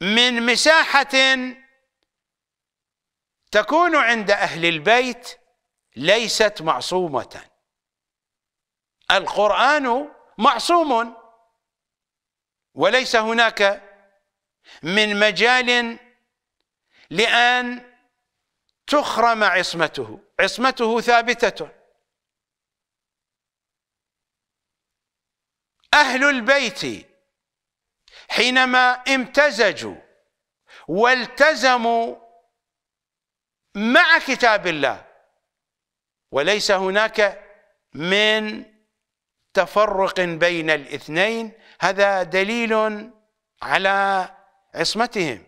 من مساحة تكون عند أهل البيت ليست معصومة القرآن معصوم وليس هناك من مجال لأن تخرم عصمته عصمته ثابتة أهل البيت حينما امتزجوا والتزموا مع كتاب الله وليس هناك من تفرق بين الاثنين هذا دليل على عصمتهم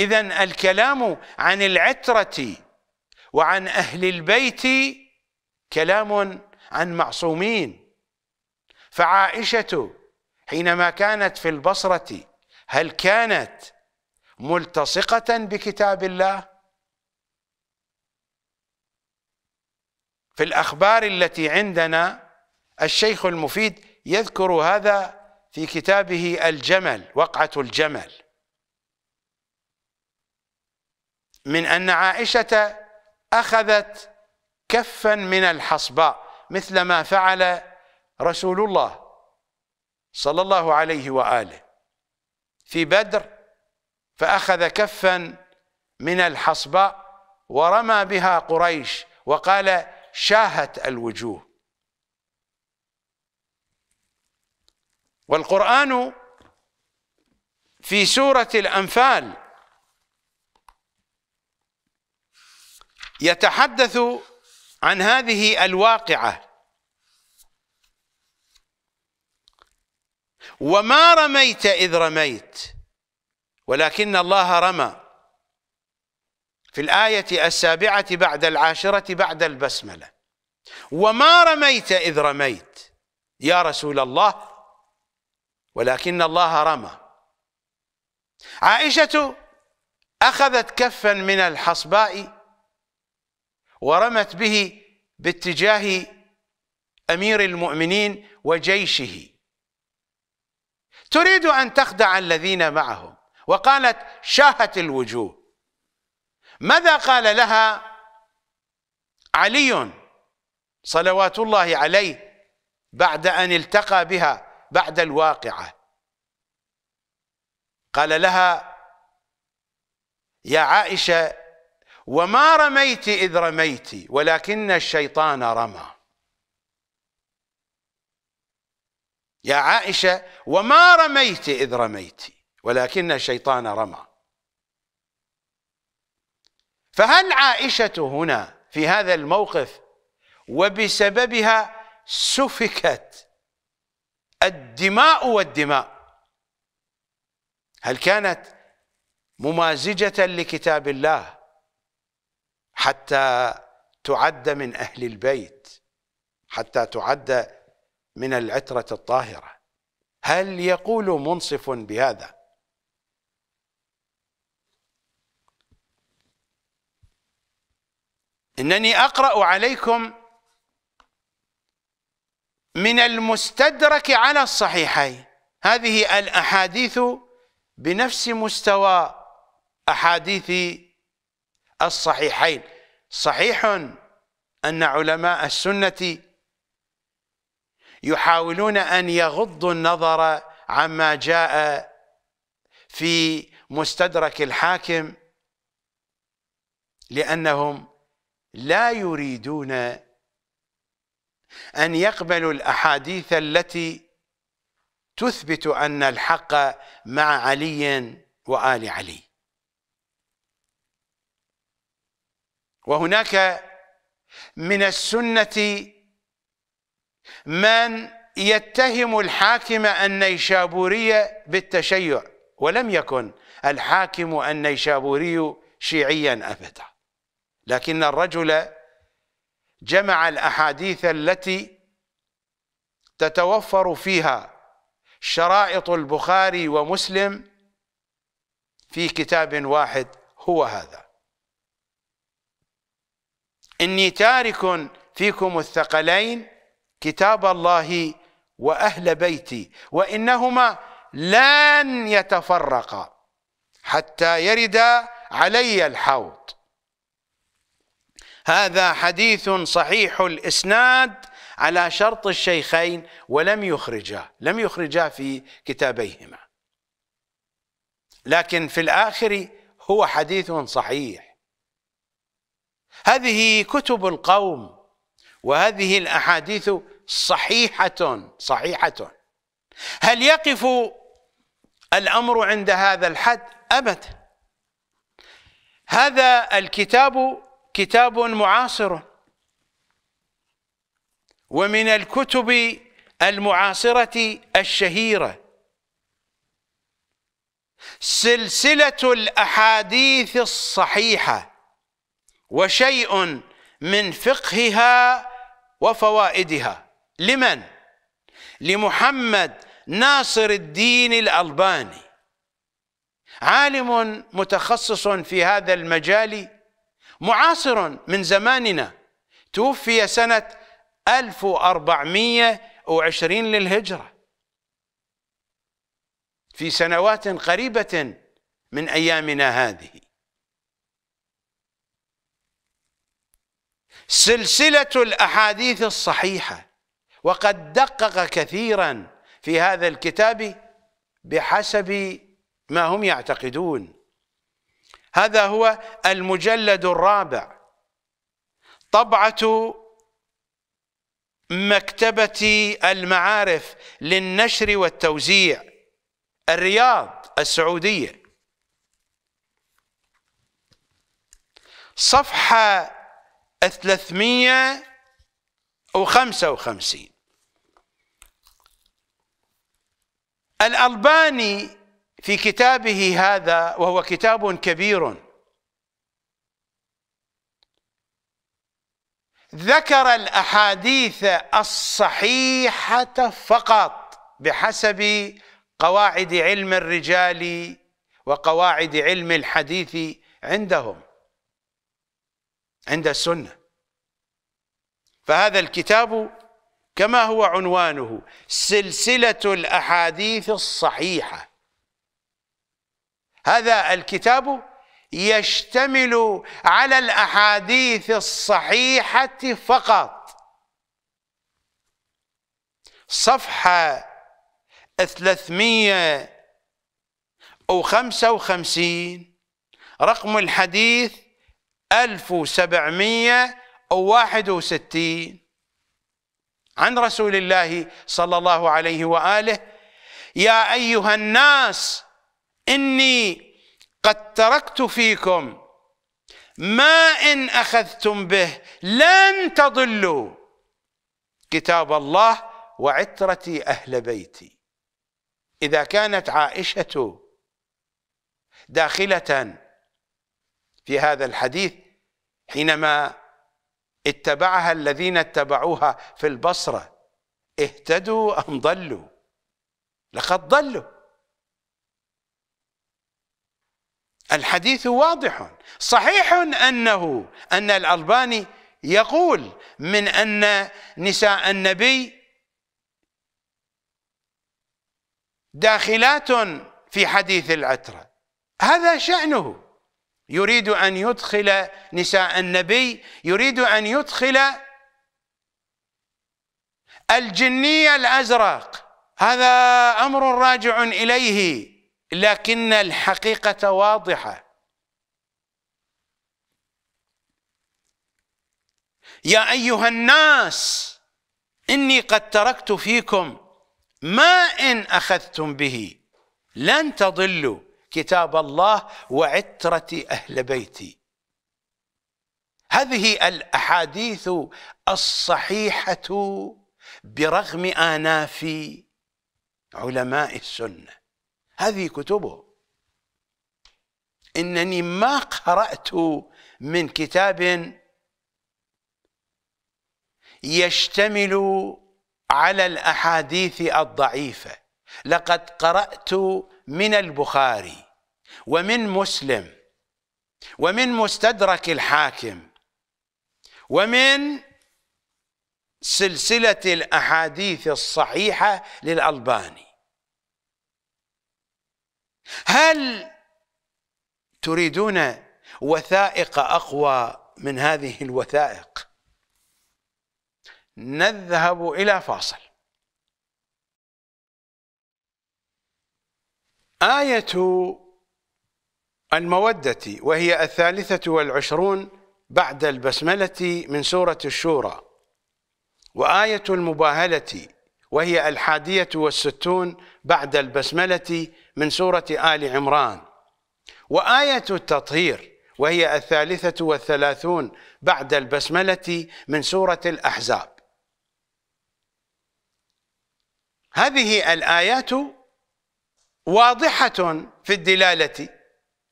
اذا الكلام عن العتره وعن اهل البيت كلام عن معصومين فعائشه حينما كانت في البصره هل كانت ملتصقه بكتاب الله في الاخبار التي عندنا الشيخ المفيد يذكر هذا في كتابه الجمل وقعه الجمل من أن عائشة أخذت كفا من الحصباء مثل ما فعل رسول الله صلى الله عليه وآله في بدر فأخذ كفا من الحصباء ورمى بها قريش وقال شاهت الوجوه والقرآن في سورة الأنفال يتحدث عن هذه الواقعه وما رميت اذ رميت ولكن الله رمى في الايه السابعه بعد العاشره بعد البسمله وما رميت اذ رميت يا رسول الله ولكن الله رمى عائشه اخذت كفا من الحصباء ورمت به باتجاه امير المؤمنين وجيشه تريد ان تخدع الذين معهم وقالت شاهت الوجوه ماذا قال لها علي صلوات الله عليه بعد ان التقى بها بعد الواقعه قال لها يا عائشه وما رميت إذ رميت ولكن الشيطان رمى يا عائشة وما رميت إذ رميت ولكن الشيطان رمى فهل عائشة هنا في هذا الموقف وبسببها سفكت الدماء والدماء هل كانت ممازجة لكتاب الله حتى تعد من أهل البيت حتى تعد من العترة الطاهرة هل يقول منصف بهذا إنني أقرأ عليكم من المستدرك على الصحيحين هذه الأحاديث بنفس مستوى أحاديث الصحيحين صحيح أن علماء السنة يحاولون أن يغضوا النظر عما جاء في مستدرك الحاكم لأنهم لا يريدون أن يقبلوا الأحاديث التي تثبت أن الحق مع علي وآل علي وهناك من السنة من يتهم الحاكم النيشابوري بالتشيع ولم يكن الحاكم النيشابوري شيعيا أبدا لكن الرجل جمع الأحاديث التي تتوفر فيها شرائط البخاري ومسلم في كتاب واحد هو هذا إني تارك فيكم الثقلين كتاب الله وأهل بيتي وإنهما لن يتفرقا حتى يرد علي الحوض هذا حديث صحيح الإسناد على شرط الشيخين ولم يخرجاه لم يخرجاه في كتابيهما لكن في الآخر هو حديث صحيح هذه كتب القوم وهذه الأحاديث صحيحة صحيحة هل يقف الأمر عند هذا الحد أبدا هذا الكتاب كتاب معاصر ومن الكتب المعاصرة الشهيرة سلسلة الأحاديث الصحيحة وشيء من فقهها وفوائدها لمن لمحمد ناصر الدين الألباني عالم متخصص في هذا المجال معاصر من زماننا توفي سنة 1420 للهجرة في سنوات قريبة من أيامنا هذه سلسلة الأحاديث الصحيحة وقد دقق كثيرا في هذا الكتاب بحسب ما هم يعتقدون هذا هو المجلد الرابع طبعة مكتبة المعارف للنشر والتوزيع الرياض السعودية صفحة ثلاثمية وخمسة وخمسين الألباني في كتابه هذا وهو كتاب كبير ذكر الأحاديث الصحيحة فقط بحسب قواعد علم الرجال وقواعد علم الحديث عندهم عند السنة فهذا الكتاب كما هو عنوانه سلسلة الأحاديث الصحيحة هذا الكتاب يشتمل على الأحاديث الصحيحة فقط صفحة 355 رقم الحديث 1761 عن رسول الله صلى الله عليه وآله يا أيها الناس إني قد تركت فيكم ما إن أخذتم به لن تضلوا كتاب الله وعترتي أهل بيتي إذا كانت عائشة داخلة في هذا الحديث حينما اتبعها الذين اتبعوها في البصرة اهتدوا أم ضلوا لقد ضلوا الحديث واضح صحيح أنه أن الألباني يقول من أن نساء النبي داخلات في حديث العترة هذا شأنه يريد أن يدخل نساء النبي يريد أن يدخل الجني الأزرق هذا أمر راجع إليه لكن الحقيقة واضحة يا أيها الناس إني قد تركت فيكم ما إن أخذتم به لن تضلوا كتاب الله وعترة أهل بيتي هذه الأحاديث الصحيحة برغم آناف علماء السنة هذه كتبه إنني ما قرأت من كتاب يشتمل على الأحاديث الضعيفة لقد قرأت من البخاري ومن مسلم ومن مستدرك الحاكم ومن سلسلة الأحاديث الصحيحة للألباني هل تريدون وثائق أقوى من هذه الوثائق نذهب إلى فاصل آية المودة وهي الثالثة والعشرون بعد البسملة من سورة الشورى وآية المباهلة وهي الحادية والستون بعد البسملة من سورة آل عمران وآية التطهير وهي الثالثة والثلاثون بعد البسملة من سورة الأحزاب هذه الآيات واضحة في الدلالة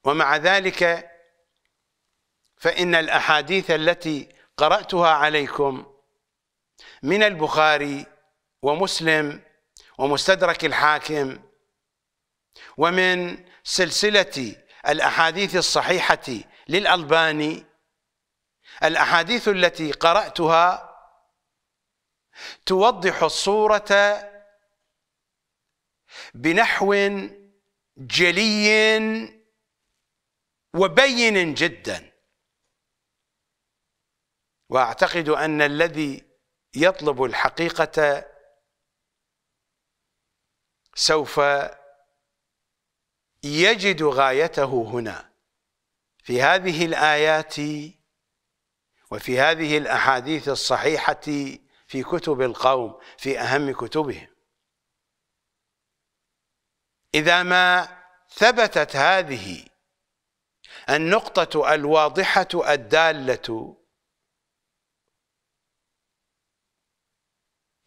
ومع ذلك فإن الأحاديث التي قرأتها عليكم من البخاري ومسلم ومستدرك الحاكم ومن سلسلة الأحاديث الصحيحة للألباني الأحاديث التي قرأتها توضح الصورة بنحو جلي وبين جدا واعتقد ان الذي يطلب الحقيقه سوف يجد غايته هنا في هذه الايات وفي هذه الاحاديث الصحيحه في كتب القوم في اهم كتبهم إذا ما ثبتت هذه النقطة الواضحة الدالة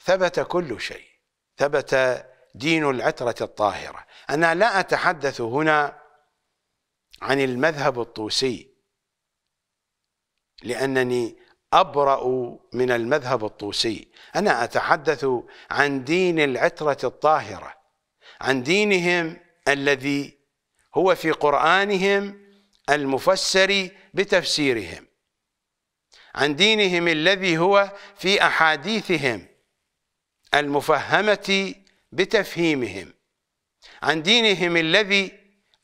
ثبت كل شيء ثبت دين العترة الطاهرة أنا لا أتحدث هنا عن المذهب الطوسي لأنني أبرأ من المذهب الطوسي أنا أتحدث عن دين العترة الطاهرة عن دينهم الذي هو في قرآنهم المفسر بتفسيرهم عن دينهم الذي هو في أحاديثهم المفهمة بتفهيمهم عن دينهم الذي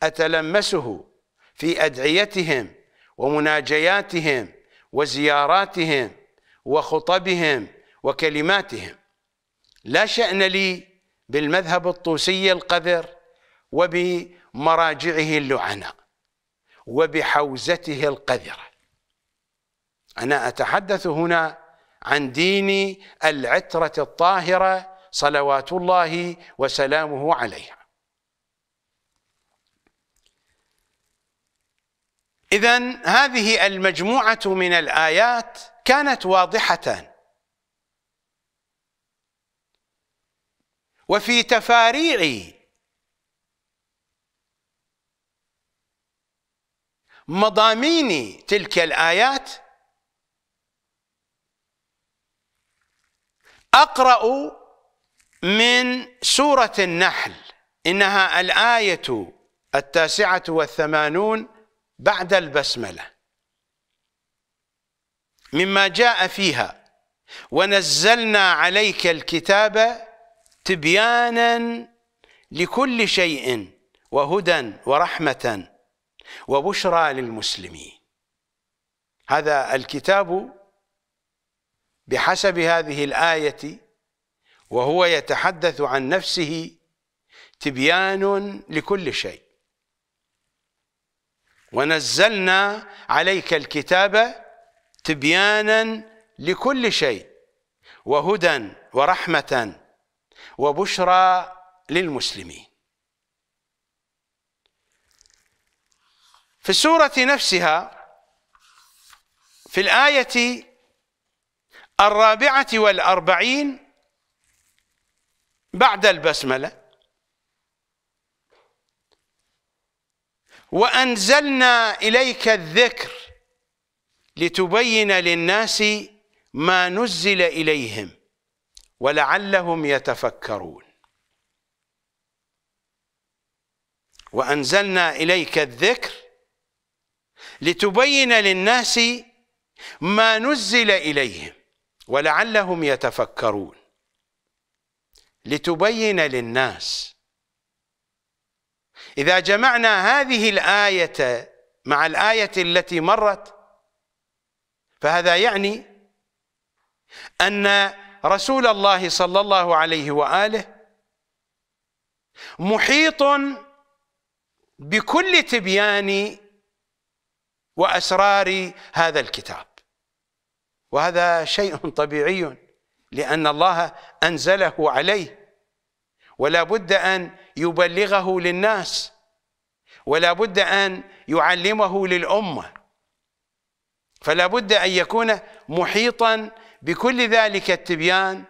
أتلمسه في أدعيتهم ومناجياتهم وزياراتهم وخطبهم وكلماتهم لا شأن لي بالمذهب الطوسي القذر وبمراجعه اللعنة وبحوزته القذرة أنا أتحدث هنا عن دين العترة الطاهرة صلوات الله وسلامه عليها إذا هذه المجموعة من الآيات كانت واضحة وفي تفاريع مضامين تلك الآيات أقرأ من سورة النحل إنها الآية التاسعة والثمانون بعد البسملة مما جاء فيها ونزلنا عليك الكتاب تبيانا لكل شيء وهدى ورحمة وبشرى للمسلمين هذا الكتاب بحسب هذه الآية وهو يتحدث عن نفسه تبيان لكل شيء ونزلنا عليك الكتاب تبيانا لكل شيء وهدى ورحمة وبشرى للمسلمين في السورة نفسها في الآية الرابعة والأربعين بعد البسملة وأنزلنا إليك الذكر لتبين للناس ما نزل إليهم ولعلهم يتفكرون وأنزلنا إليك الذكر لتبين للناس ما نزل إليهم ولعلهم يتفكرون لتبين للناس إذا جمعنا هذه الآية مع الآية التي مرت فهذا يعني أن رسول الله صلى الله عليه واله محيط بكل تبيان واسرار هذا الكتاب وهذا شيء طبيعي لان الله انزله عليه ولا بد ان يبلغه للناس ولا بد ان يعلمه للامه فلا بد ان يكون محيطا بكل ذلك التبيان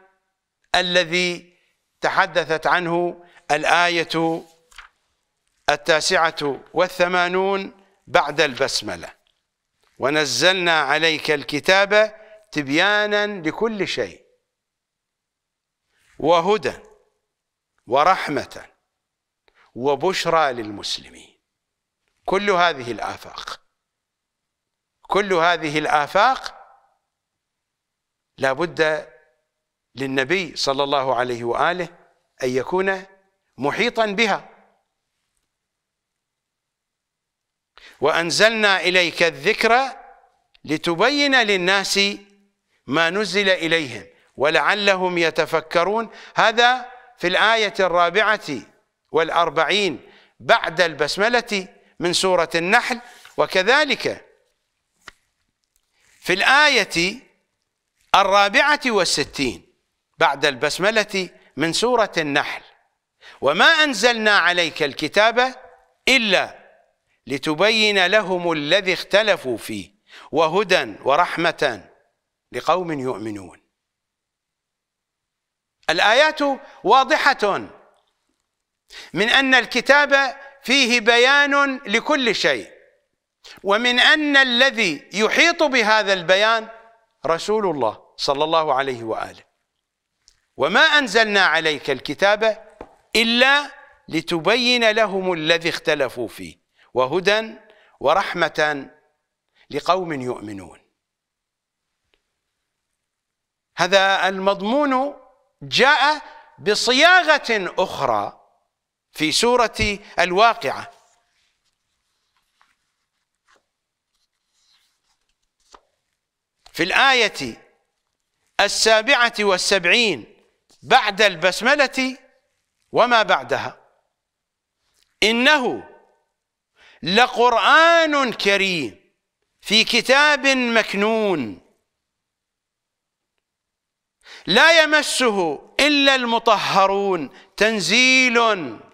الذي تحدثت عنه الآية التاسعة والثمانون بعد البسملة ونزلنا عليك الكتاب تبيانا لكل شيء وهدى ورحمة وبشرى للمسلمين كل هذه الآفاق كل هذه الآفاق لا بد للنبي صلى الله عليه وآله أن يكون محيطا بها وأنزلنا إليك الذكر لتبين للناس ما نزل إليهم ولعلهم يتفكرون هذا في الآية الرابعة والأربعين بعد البسملة من سورة النحل وكذلك في الآية الرابعة والستين بعد البسملة من سورة النحل وما أنزلنا عليك الكتاب إلا لتبين لهم الذي اختلفوا فيه وهدى ورحمة لقوم يؤمنون الآيات واضحة من أن الكتاب فيه بيان لكل شيء ومن أن الذي يحيط بهذا البيان رسول الله صلى الله عليه وآله وما أنزلنا عليك الكتاب إلا لتبين لهم الذي اختلفوا فيه وهدى ورحمة لقوم يؤمنون هذا المضمون جاء بصياغة أخرى في سورة الواقعة في الآية السابعة والسبعين بعد البسملة وما بعدها إنه لقرآن كريم في كتاب مكنون لا يمسه إلا المطهرون تنزيل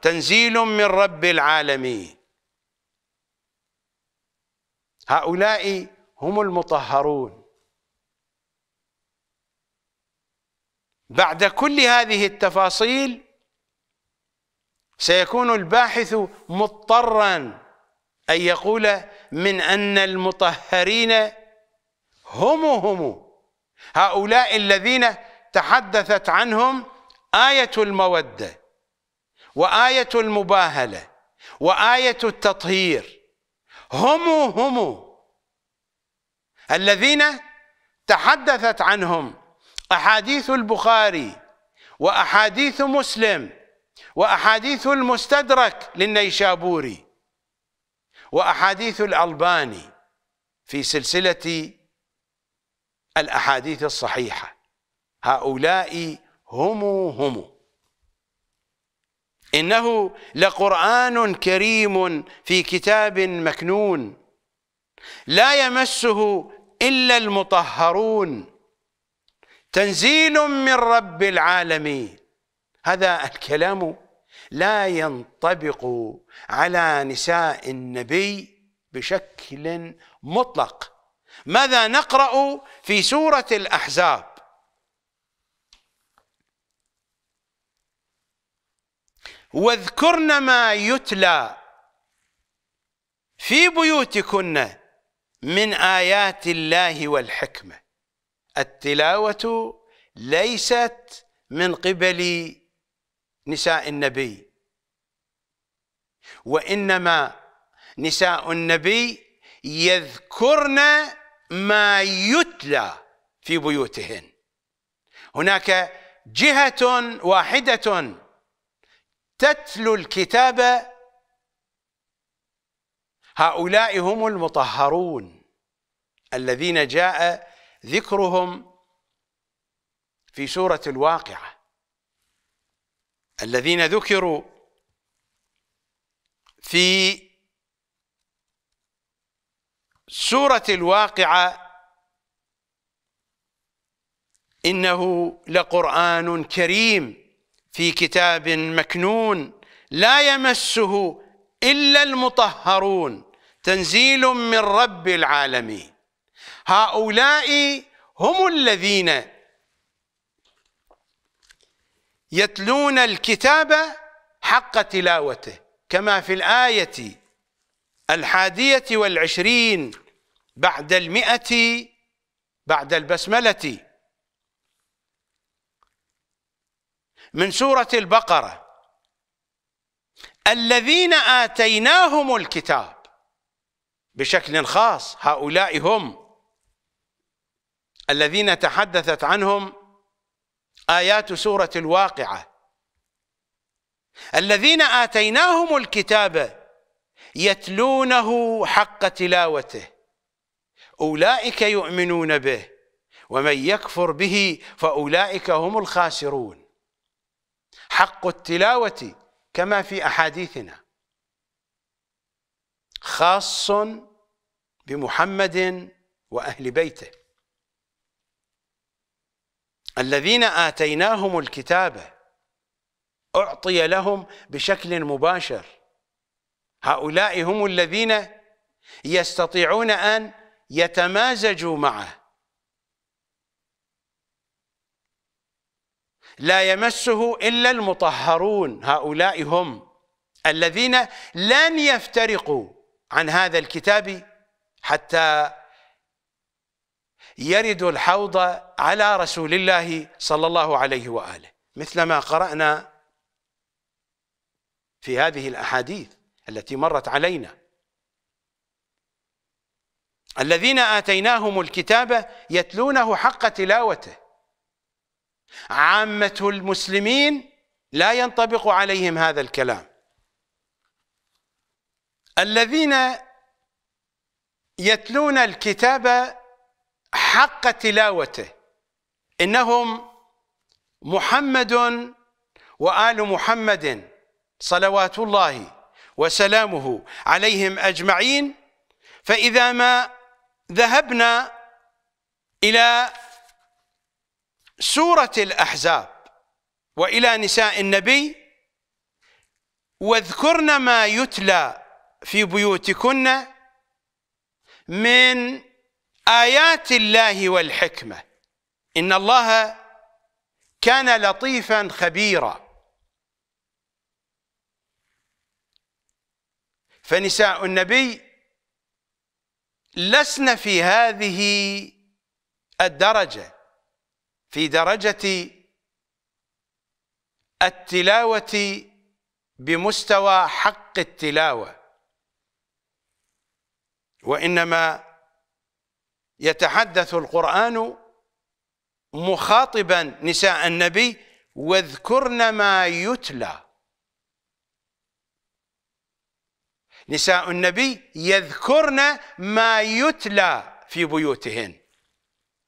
تنزيل من رب العالمين هؤلاء هم المطهرون بعد كل هذه التفاصيل سيكون الباحث مضطرا أن يقول من أن المطهرين هم هم هؤلاء الذين تحدثت عنهم آية المودة وآية المباهلة وآية التطهير هم هم الذين تحدثت عنهم أحاديث البخاري وأحاديث مسلم وأحاديث المستدرك للنيشابوري وأحاديث الألباني في سلسلة الأحاديث الصحيحة هؤلاء هم هم إنه لقرآن كريم في كتاب مكنون لا يمسه إلا المطهرون تنزيل من رب العالمين هذا الكلام لا ينطبق على نساء النبي بشكل مطلق ماذا نقرأ في سورة الأحزاب واذكرن ما يتلى في بيوتكن من آيات الله والحكمة التلاوة ليست من قبل نساء النبي وإنما نساء النبي يذكرن ما يتلى في بيوتهن هناك جهة واحدة تتلو الكتاب هؤلاء هم المطهرون الذين جاء ذكرهم في سورة الواقعة الذين ذكروا في سورة الواقعة إنه لقرآن كريم في كتاب مكنون لا يمسه إلا المطهرون تنزيل من رب العالمين هؤلاء هم الذين يتلون الكتاب حق تلاوته كما في الآية الحادية والعشرين بعد المئة بعد البسملة من سورة البقرة الذين آتيناهم الكتاب بشكل خاص هؤلاء هم الذين تحدثت عنهم آيات سورة الواقعة الذين آتيناهم الكتاب يتلونه حق تلاوته أولئك يؤمنون به ومن يكفر به فأولئك هم الخاسرون حق التلاوة كما في أحاديثنا خاص بمحمد وأهل بيته الذين آتيناهم الكتاب أعطي لهم بشكل مباشر هؤلاء هم الذين يستطيعون أن يتمازجوا معه لا يمسه إلا المطهرون هؤلاء هم الذين لن يفترقوا عن هذا الكتاب حتى يرد الحوض على رسول الله صلى الله عليه واله مثل ما قرانا في هذه الاحاديث التي مرت علينا الذين اتيناهم الكتاب يتلونه حق تلاوته عامه المسلمين لا ينطبق عليهم هذا الكلام الذين يتلون الكتاب حق تلاوته إنهم محمد وآل محمد صلوات الله وسلامه عليهم أجمعين فإذا ما ذهبنا إلى سورة الأحزاب وإلى نساء النبي واذكرن ما يتلى في بيوتكن من آيات الله والحكمة إن الله كان لطيفا خبيرا فنساء النبي لسن في هذه الدرجة في درجة التلاوة بمستوى حق التلاوة وإنما يتحدث القرآن مخاطبا نساء النبي واذكرن ما يتلى نساء النبي يذكرن ما يتلى في بيوتهن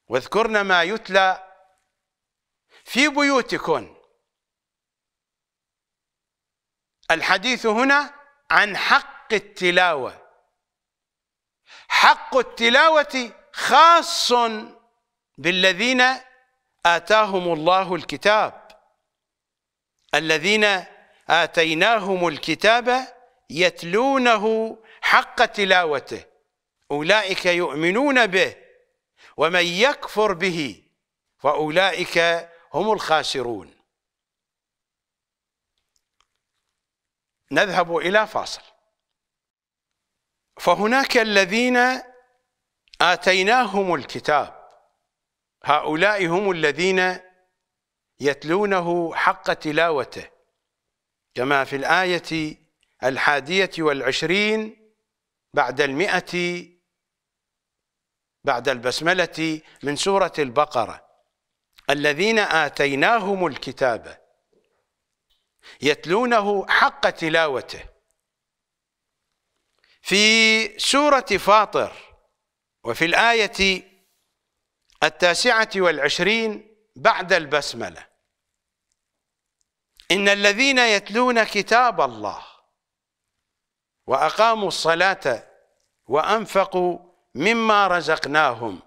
واذكرن ما يتلى في بيوتكن الحديث هنا عن حق التلاوه حق التلاوه خاص بالذين آتاهم الله الكتاب الذين آتيناهم الكتاب يتلونه حق تلاوته أولئك يؤمنون به ومن يكفر به فأولئك هم الخاسرون نذهب إلى فاصل فهناك الذين آتيناهم الكتاب هؤلاء هم الذين يتلونه حق تلاوته كما في الآية الحادية والعشرين بعد المئة بعد البسملة من سورة البقرة الذين آتيناهم الكتاب يتلونه حق تلاوته في سورة فاطر وفي الآية التاسعة والعشرين بعد البسملة إن الذين يتلون كتاب الله وأقاموا الصلاة وأنفقوا مما رزقناهم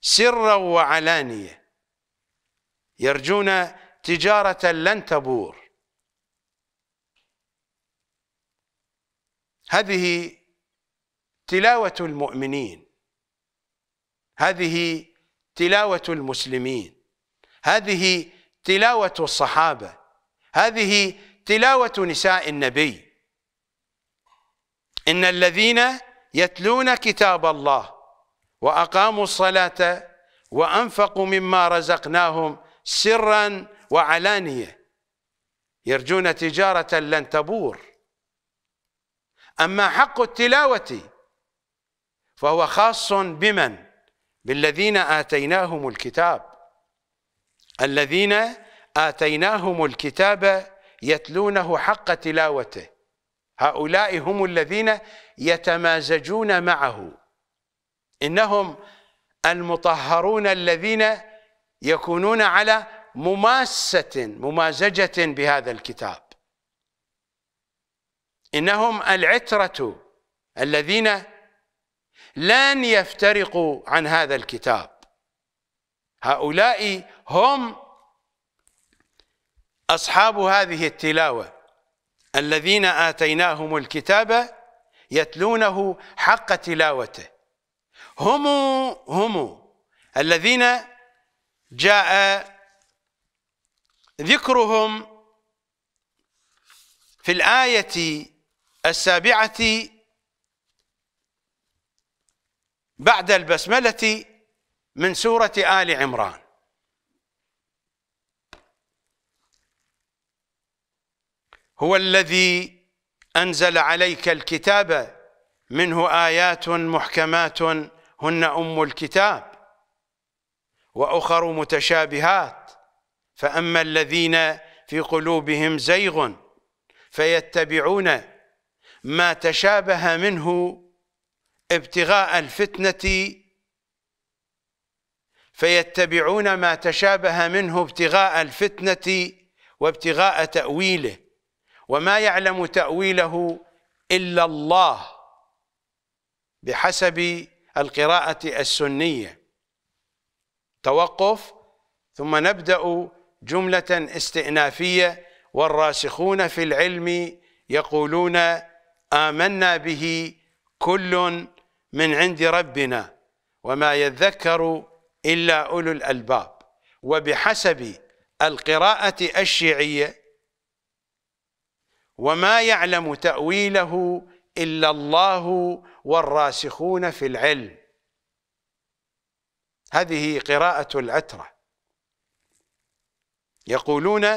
سرا وعلانية يرجون تجارة لن تبور هذه تلاوة المؤمنين هذه تلاوة المسلمين هذه تلاوة الصحابة هذه تلاوة نساء النبي إن الذين يتلون كتاب الله وأقاموا الصلاة وأنفقوا مما رزقناهم سرا وعلانية يرجون تجارة لن تبور أما حق التلاوة فهو خاص بمن؟ بالذين آتيناهم الكتاب الذين آتيناهم الكتاب يتلونه حق تلاوته هؤلاء هم الذين يتمازجون معه إنهم المطهرون الذين يكونون على مماسة ممازجة بهذا الكتاب إنهم العترة الذين لن يفترقوا عن هذا الكتاب هؤلاء هم أصحاب هذه التلاوة الذين آتيناهم الكتاب يتلونه حق تلاوته هم هم الذين جاء ذكرهم في الآية السابعة بعد البسملة من سورة آل عمران هو الذي أنزل عليك الكتاب منه آيات محكمات هن أم الكتاب وأخر متشابهات فأما الذين في قلوبهم زيغ فيتبعون ما تشابه منه ابتغاء الفتنة فيتبعون ما تشابه منه ابتغاء الفتنة وابتغاء تأويله وما يعلم تأويله إلا الله بحسب القراءة السنية توقف ثم نبدأ جملة استئنافية والراسخون في العلم يقولون آمنا به كل من عند ربنا وما يذكر إلا أولو الألباب وبحسب القراءة الشيعية وما يعلم تأويله إلا الله والراسخون في العلم هذه قراءة العترة يقولون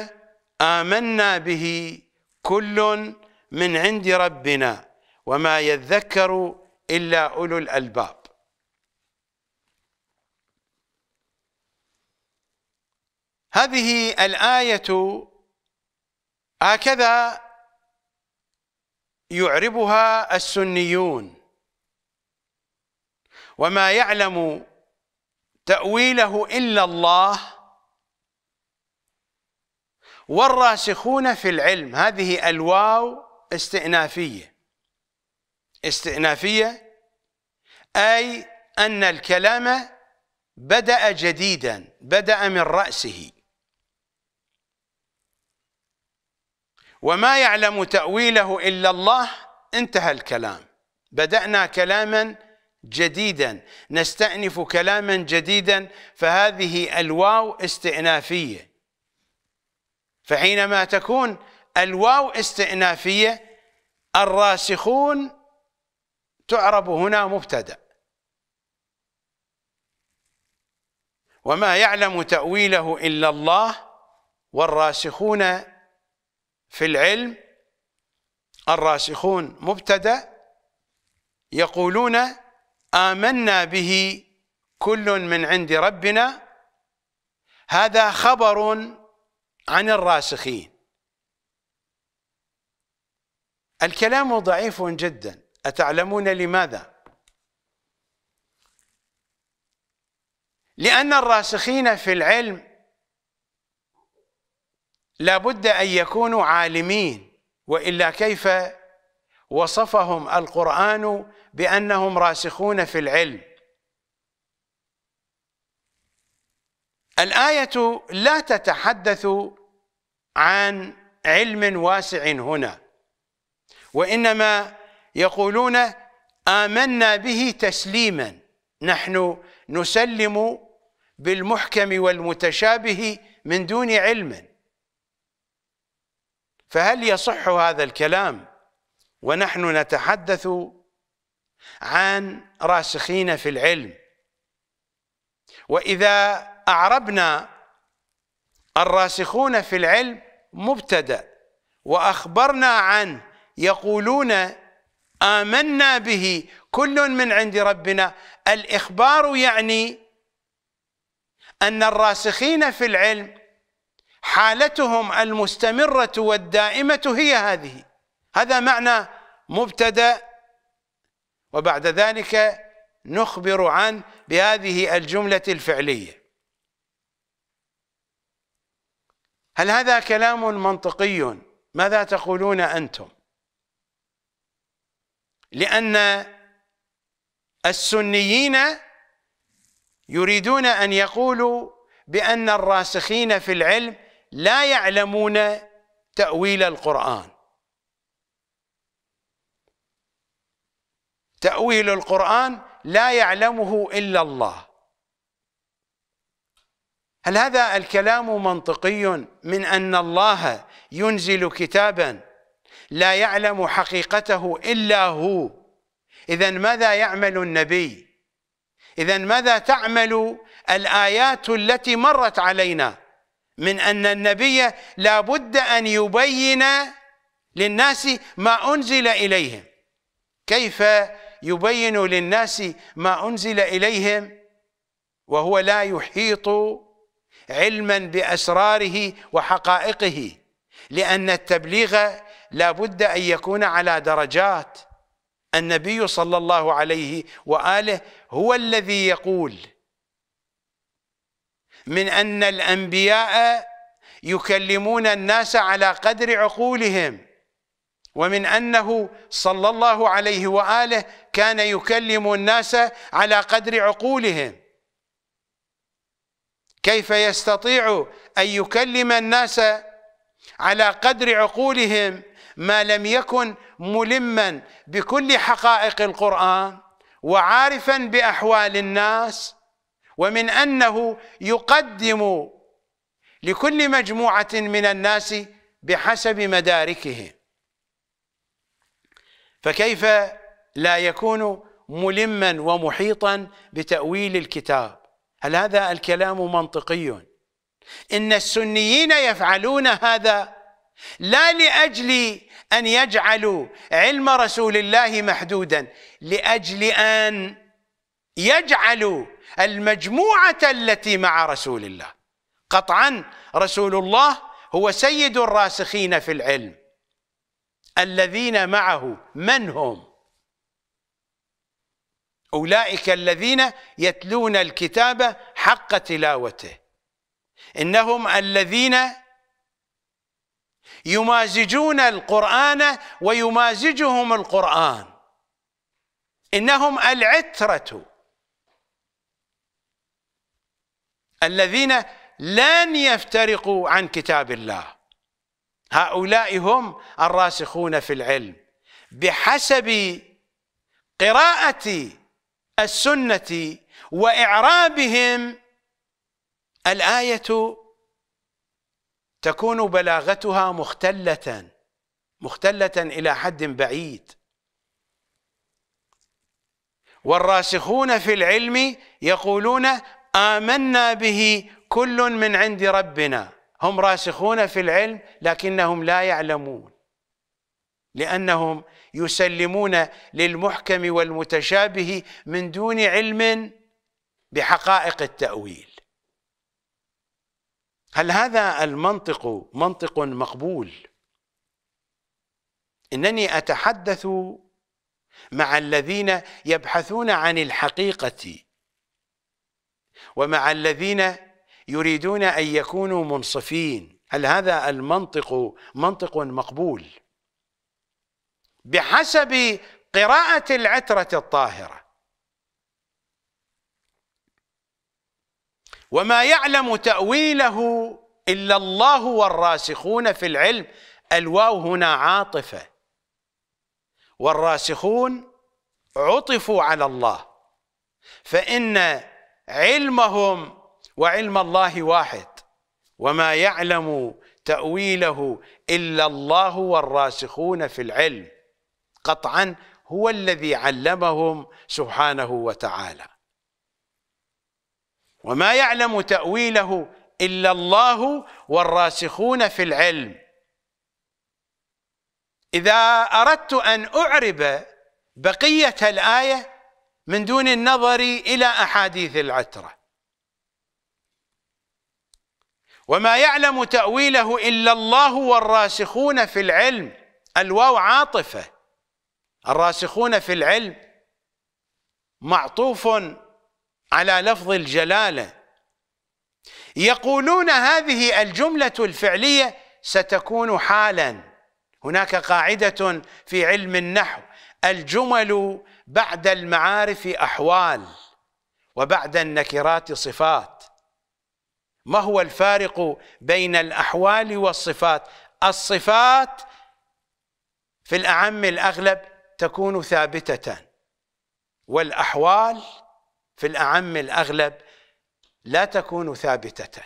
آمنا به كل من عند ربنا وما يذكر إلا أولو الألباب هذه الآية هكذا يعربها السنيون وما يعلم تأويله إلا الله والراسخون في العلم هذه الواو استئنافيه استئنافية أي أن الكلام بدأ جديدا بدأ من رأسه وما يعلم تأويله إلا الله انتهى الكلام بدأنا كلاما جديدا نستأنف كلاما جديدا فهذه الواو استئنافية فحينما تكون الواو استئنافية الراسخون تعرب هنا مبتدا وما يعلم تأويله إلا الله والراسخون في العلم الراسخون مبتدا يقولون آمنا به كل من عند ربنا هذا خبر عن الراسخين الكلام ضعيف جدا أتعلمون لماذا؟ لأن الراسخين في العلم لابد أن يكونوا عالمين وإلا كيف وصفهم القرآن بأنهم راسخون في العلم الآية لا تتحدث عن علم واسع هنا وإنما يقولون آمنا به تسليما نحن نسلم بالمحكم والمتشابه من دون علم فهل يصح هذا الكلام ونحن نتحدث عن راسخين في العلم وإذا أعربنا الراسخون في العلم مبتدأ وأخبرنا عن يقولون آمنا به كل من عند ربنا الإخبار يعني أن الراسخين في العلم حالتهم المستمرة والدائمة هي هذه هذا معنى مبتدأ وبعد ذلك نخبر عن بهذه الجملة الفعلية هل هذا كلام منطقي ماذا تقولون أنتم لأن السنيين يريدون أن يقولوا بأن الراسخين في العلم لا يعلمون تأويل القرآن تأويل القرآن لا يعلمه إلا الله هل هذا الكلام منطقي من أن الله ينزل كتابا لا يعلم حقيقته إلا هو إذا ماذا يعمل النبي إذا ماذا تعمل الآيات التي مرت علينا من أن النبي لا بد أن يبين للناس ما أنزل إليهم كيف يبين للناس ما أنزل إليهم وهو لا يحيط علما بأسراره وحقائقه لأن التبليغ لا بد أن يكون على درجات النبي صلى الله عليه وآله هو الذي يقول من أن الأنبياء يكلمون الناس على قدر عقولهم ومن أنه صلى الله عليه وآله كان يكلم الناس على قدر عقولهم كيف يستطيع أن يكلم الناس على قدر عقولهم ما لم يكن ملما بكل حقائق القرآن وعارفا بأحوال الناس ومن أنه يقدم لكل مجموعة من الناس بحسب مداركهم فكيف لا يكون ملما ومحيطا بتأويل الكتاب هل هذا الكلام منطقي إن السنيين يفعلون هذا لا لأجل أن يجعلوا علم رسول الله محدودا لأجل أن يجعلوا المجموعة التي مع رسول الله قطعا رسول الله هو سيد الراسخين في العلم الذين معه من هم أولئك الذين يتلون الكتاب حق تلاوته إنهم الذين يمازجون القرآن ويمازجهم القرآن إنهم العترة الذين لن يفترقوا عن كتاب الله هؤلاء هم الراسخون في العلم بحسب قراءة السنة وإعرابهم الآية تكون بلاغتها مختلة مختلة إلى حد بعيد والراسخون في العلم يقولون آمنا به كل من عند ربنا هم راسخون في العلم لكنهم لا يعلمون لأنهم يسلمون للمحكم والمتشابه من دون علم بحقائق التأويل هل هذا المنطق منطق مقبول انني اتحدث مع الذين يبحثون عن الحقيقه ومع الذين يريدون ان يكونوا منصفين هل هذا المنطق منطق مقبول بحسب قراءه العتره الطاهره وما يعلم تأويله إلا الله والراسخون في العلم الواو هنا عاطفة والراسخون عطفوا على الله فإن علمهم وعلم الله واحد وما يعلم تأويله إلا الله والراسخون في العلم قطعا هو الذي علمهم سبحانه وتعالى وما يعلم تأويله إلا الله والراسخون في العلم إذا أردت أن أعرب بقية الآية من دون النظر إلى أحاديث العترة وما يعلم تأويله إلا الله والراسخون في العلم الواو عاطفة الراسخون في العلم معطوف على لفظ الجلاله يقولون هذه الجمله الفعليه ستكون حالا هناك قاعده في علم النحو الجمل بعد المعارف احوال وبعد النكرات صفات ما هو الفارق بين الاحوال والصفات الصفات في الاعم الاغلب تكون ثابته والاحوال في الأعم الأغلب لا تكون ثابتة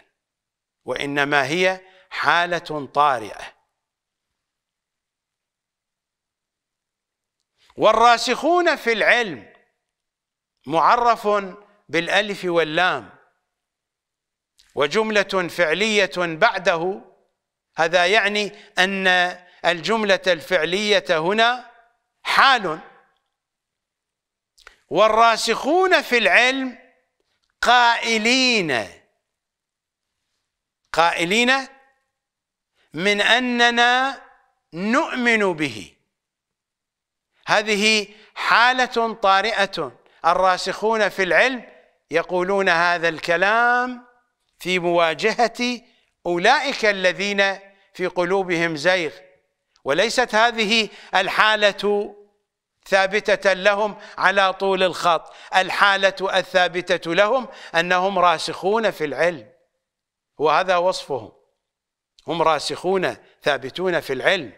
وإنما هي حالة طارئة والراسخون في العلم معرف بالألف واللام وجملة فعلية بعده هذا يعني أن الجملة الفعلية هنا حال والراسخون في العلم قائلين قائلين من أننا نؤمن به هذه حالة طارئة الراسخون في العلم يقولون هذا الكلام في مواجهة أولئك الذين في قلوبهم زيغ وليست هذه الحالة ثابتة لهم على طول الخط الحالة الثابتة لهم أنهم راسخون في العلم وهذا وصفهم هم راسخون ثابتون في العلم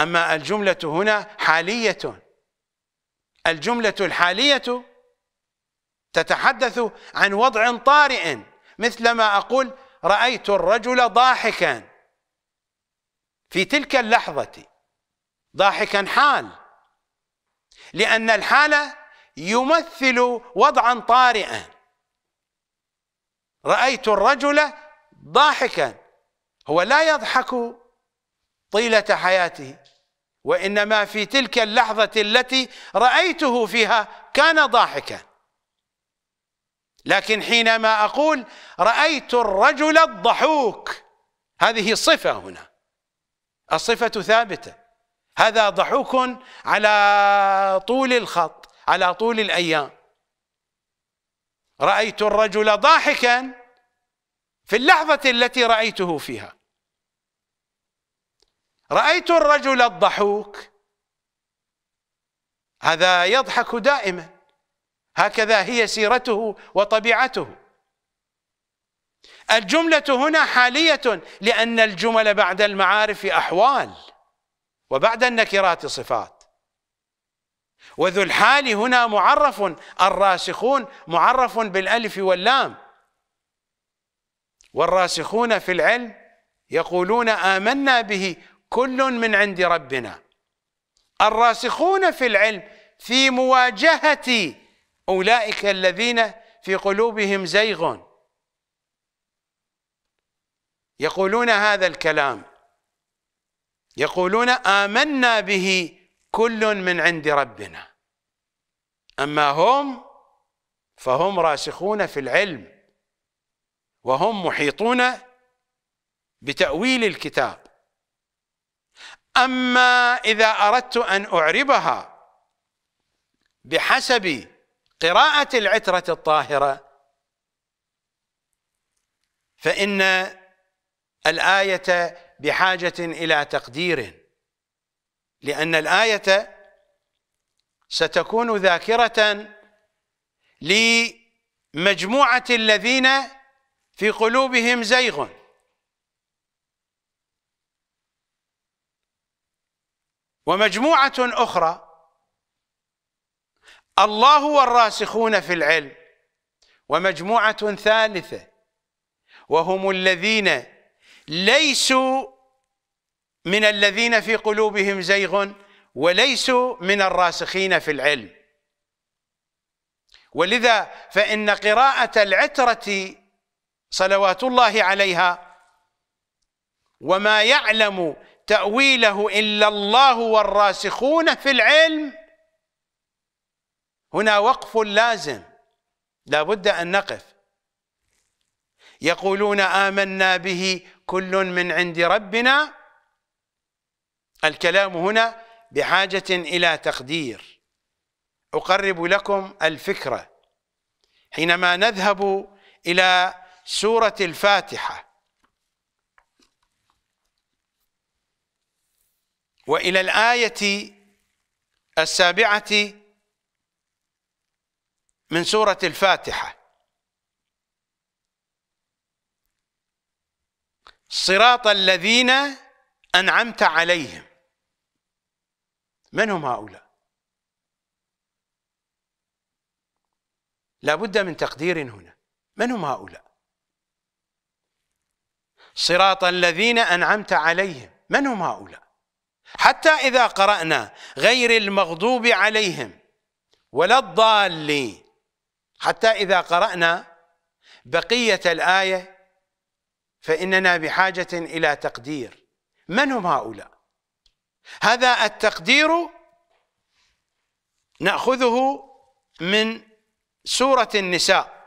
أما الجملة هنا حالية الجملة الحالية تتحدث عن وضع طارئ مثلما أقول رأيت الرجل ضاحكا في تلك اللحظة ضاحكا حال لأن الحالة يمثل وضعا طارئا رأيت الرجل ضاحكا هو لا يضحك طيلة حياته وإنما في تلك اللحظة التي رأيته فيها كان ضاحكا لكن حينما أقول رأيت الرجل الضحوك هذه صفة هنا الصفة ثابته هذا ضحوك على طول الخط على طول الأيام رأيت الرجل ضاحكا في اللحظة التي رأيته فيها رأيت الرجل الضحوك هذا يضحك دائما هكذا هي سيرته وطبيعته الجملة هنا حالية لأن الجمل بعد المعارف أحوال وبعد النكرات صفات وذو الحال هنا معرف الراسخون معرف بالألف واللام والراسخون في العلم يقولون آمنا به كل من عند ربنا الراسخون في العلم في مواجهة أولئك الذين في قلوبهم زيغ يقولون هذا الكلام يقولون آمنا به كل من عند ربنا أما هم فهم راسخون في العلم وهم محيطون بتأويل الكتاب أما إذا أردت أن أعربها بحسب قراءة العترة الطاهرة فإن الآية بحاجة إلى تقدير لأن الآية ستكون ذاكرة لمجموعة الذين في قلوبهم زيغ ومجموعة أخرى الله والراسخون في العلم ومجموعة ثالثة وهم الذين ليسوا من الذين في قلوبهم زيغ وليسوا من الراسخين في العلم ولذا فإن قراءة العترة صلوات الله عليها وما يعلم تأويله إلا الله والراسخون في العلم هنا وقف لازم لا بد أن نقف يقولون آمنا به كل من عند ربنا الكلام هنا بحاجة إلى تقدير أقرب لكم الفكرة حينما نذهب إلى سورة الفاتحة وإلى الآية السابعة من سورة الفاتحة صراط الذين أنعمت عليهم من هم هؤلاء لا بد من تقدير هنا من هم هؤلاء صراط الذين أنعمت عليهم من هم هؤلاء حتى إذا قرأنا غير المغضوب عليهم ولا الضالين حتى إذا قرأنا بقية الآية فإننا بحاجة إلى تقدير من هم هؤلاء هذا التقدير نأخذه من سورة النساء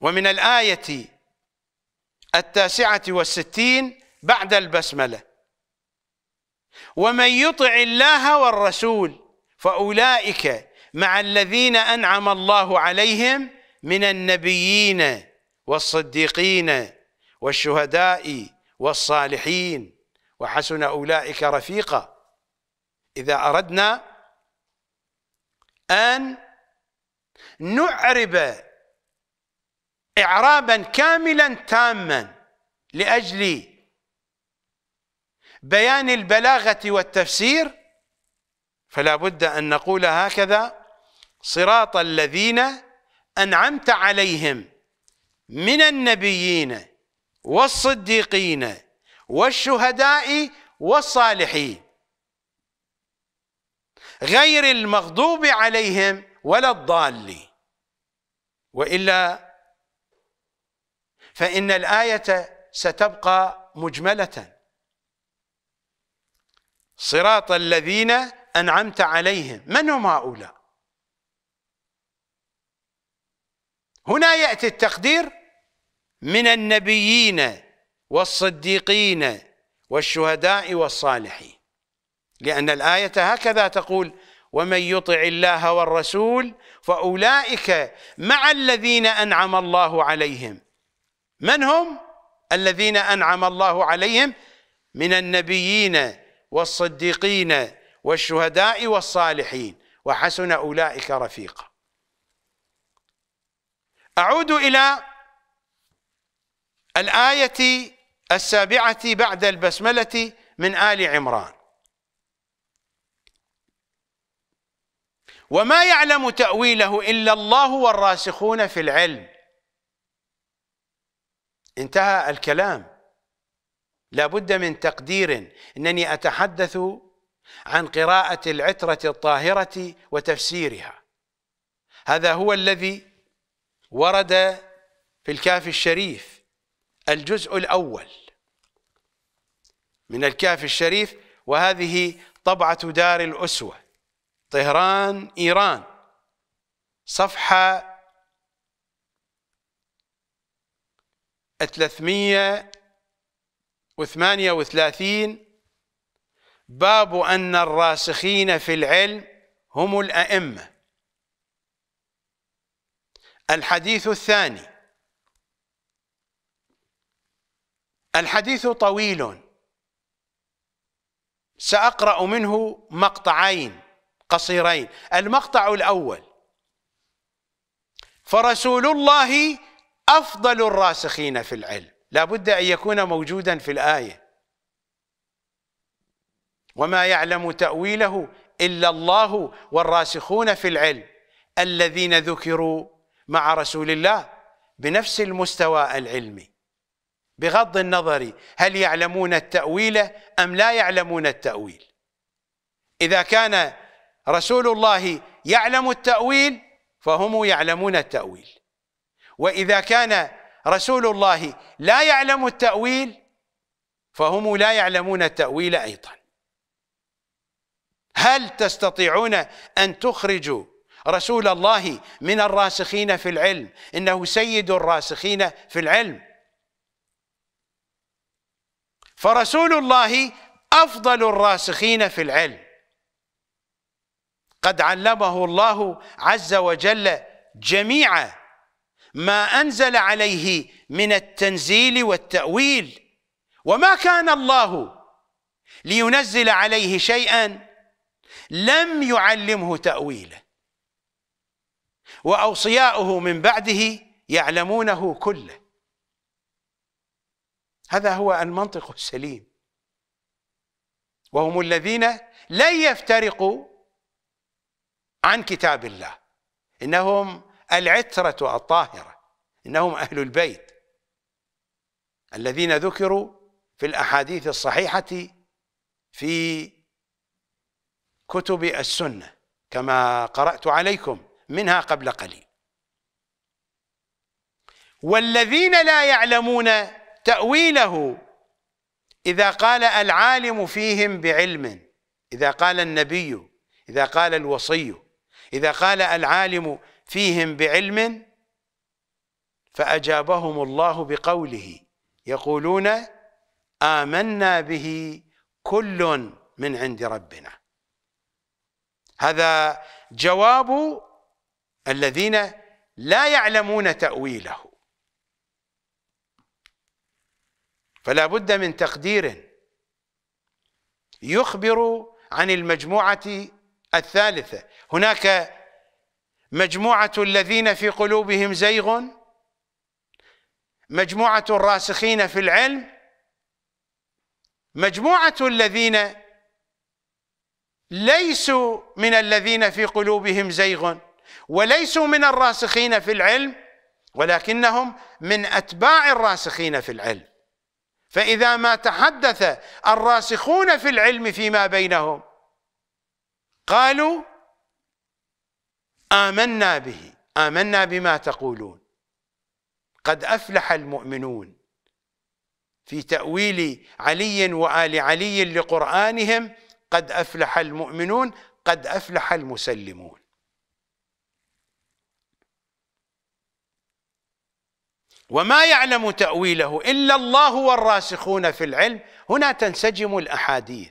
ومن الآية التاسعة والستين بعد البسملة ومن يطع الله والرسول فأولئك مع الذين أنعم الله عليهم من النبيين والصديقين والشهداء والصالحين وحسن أولئك رفيقا إذا أردنا أن نعرب إعرابا كاملا تاما لأجل بيان البلاغة والتفسير فلا بد أن نقول هكذا صراط الذين أنعمت عليهم من النبيين والصديقين والشهداء والصالحين غير المغضوب عليهم ولا الضالين والا فان الايه ستبقى مجمله صراط الذين انعمت عليهم من هم هؤلاء هنا ياتي التقدير من النبيين والصديقين والشهداء والصالحين لأن الآية هكذا تقول ومن يطع الله والرسول فأولئك مع الذين أنعم الله عليهم من هم الذين أنعم الله عليهم من النبيين والصديقين والشهداء والصالحين وحسن أولئك رفيقا أعود إلى الآية السابعة بعد البسملة من آل عمران وما يعلم تأويله إلا الله والراسخون في العلم انتهى الكلام لا بد من تقدير أنني أتحدث عن قراءة العترة الطاهرة وتفسيرها هذا هو الذي ورد في الكاف الشريف الجزء الأول من الكهف الشريف وهذه طبعة دار الأسوة طهران إيران صفحة 338 باب أن الراسخين في العلم هم الأئمة الحديث الثاني الحديث طويل ساقرا منه مقطعين قصيرين المقطع الاول فرسول الله افضل الراسخين في العلم لا بد ان يكون موجودا في الايه وما يعلم تاويله الا الله والراسخون في العلم الذين ذكروا مع رسول الله بنفس المستوى العلمي بغض النظر هل يعلمون التأويل أم لا يعلمون التأويل إذا كان رسول الله يعلم التأويل فهم يعلمون التأويل وإذا كان رسول الله لا يعلم التأويل فهم لا يعلمون التأويل أيضا هل تستطيعون أن تخرجوا رسول الله من الراسخين في العلم إنه سيد الراسخين في العلم فرسول الله أفضل الراسخين في العلم قد علمه الله عز وجل جميع ما أنزل عليه من التنزيل والتأويل وما كان الله لينزل عليه شيئا لم يعلمه تأويله وأوصياؤه من بعده يعلمونه كله هذا هو المنطق السليم وهم الذين لن يفترقوا عن كتاب الله انهم العتره الطاهره انهم اهل البيت الذين ذكروا في الاحاديث الصحيحه في كتب السنه كما قرات عليكم منها قبل قليل والذين لا يعلمون تأويله إذا قال العالم فيهم بعلم إذا قال النبي إذا قال الوصي إذا قال العالم فيهم بعلم فأجابهم الله بقوله يقولون آمنا به كل من عند ربنا هذا جواب الذين لا يعلمون تأويله فلا بد من تقدير يخبر عن المجموعة الثالثة هناك مجموعة الذين في قلوبهم زيغ مجموعة الراسخين في العلم مجموعة الذين ليسوا من الذين في قلوبهم زيغ وليسوا من الراسخين في العلم ولكنهم من أتباع الراسخين في العلم فإذا ما تحدث الراسخون في العلم فيما بينهم قالوا آمنا به آمنا بما تقولون قد أفلح المؤمنون في تأويل علي وآل علي لقرآنهم قد أفلح المؤمنون قد أفلح المسلمون وما يعلم تأويله إلا الله والراسخون في العلم هنا تنسجم الأحاديث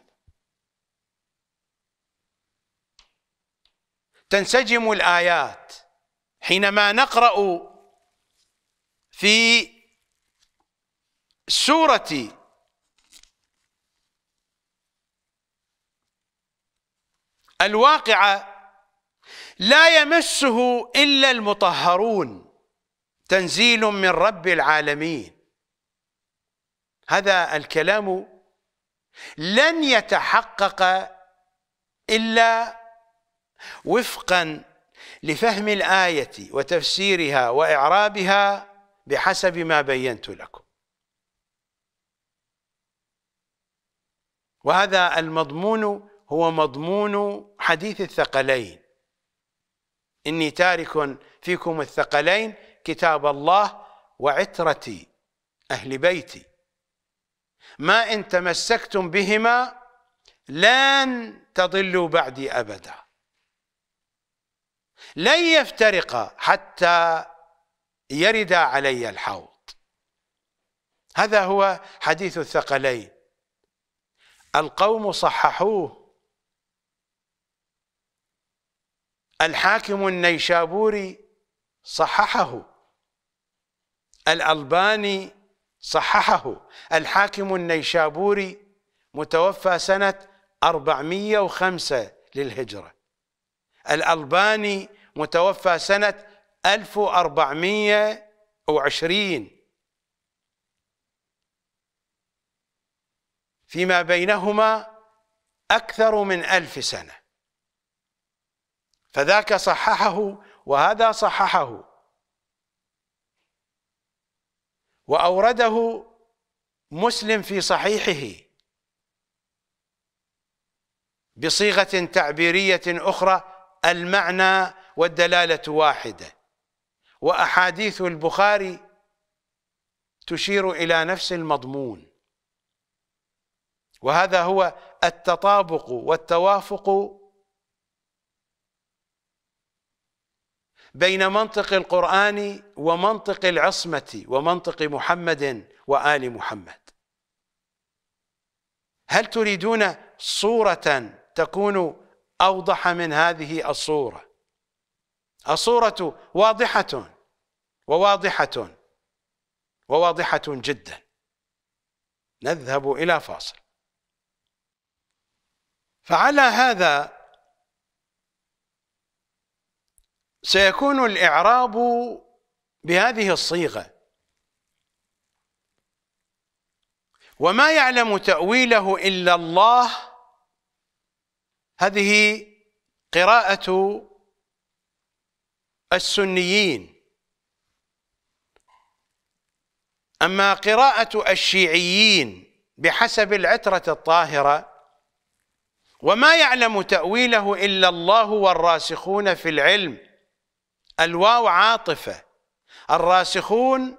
تنسجم الآيات حينما نقرأ في سورة الواقعة لا يمسه إلا المطهرون تنزيل من رب العالمين هذا الكلام لن يتحقق إلا وفقا لفهم الآية وتفسيرها وإعرابها بحسب ما بينت لكم وهذا المضمون هو مضمون حديث الثقلين إني تارك فيكم الثقلين كتاب الله وعترتي أهل بيتي ما إن تمسكتم بهما لن تضلوا بعدي أبدا لن يفترقا حتى يردا علي الحوض هذا هو حديث الثقلين القوم صححوه الحاكم النيشابوري صححه الألباني صححه الحاكم النيشابوري متوفى سنة 405 للهجرة الألباني متوفى سنة 1420 فيما بينهما أكثر من ألف سنة فذاك صححه وهذا صححه وأورده مسلم في صحيحه بصيغة تعبيرية أخرى المعنى والدلالة واحدة وأحاديث البخاري تشير إلى نفس المضمون وهذا هو التطابق والتوافق بين منطق القرآن ومنطق العصمة ومنطق محمد وآل محمد هل تريدون صورة تكون أوضح من هذه الصورة الصورة واضحة وواضحة وواضحة جدا نذهب إلى فاصل فعلى هذا سيكون الإعراب بهذه الصيغة وما يعلم تأويله إلا الله هذه قراءة السنيين أما قراءة الشيعيين بحسب العترة الطاهرة وما يعلم تأويله إلا الله والراسخون في العلم الواو عاطفة الراسخون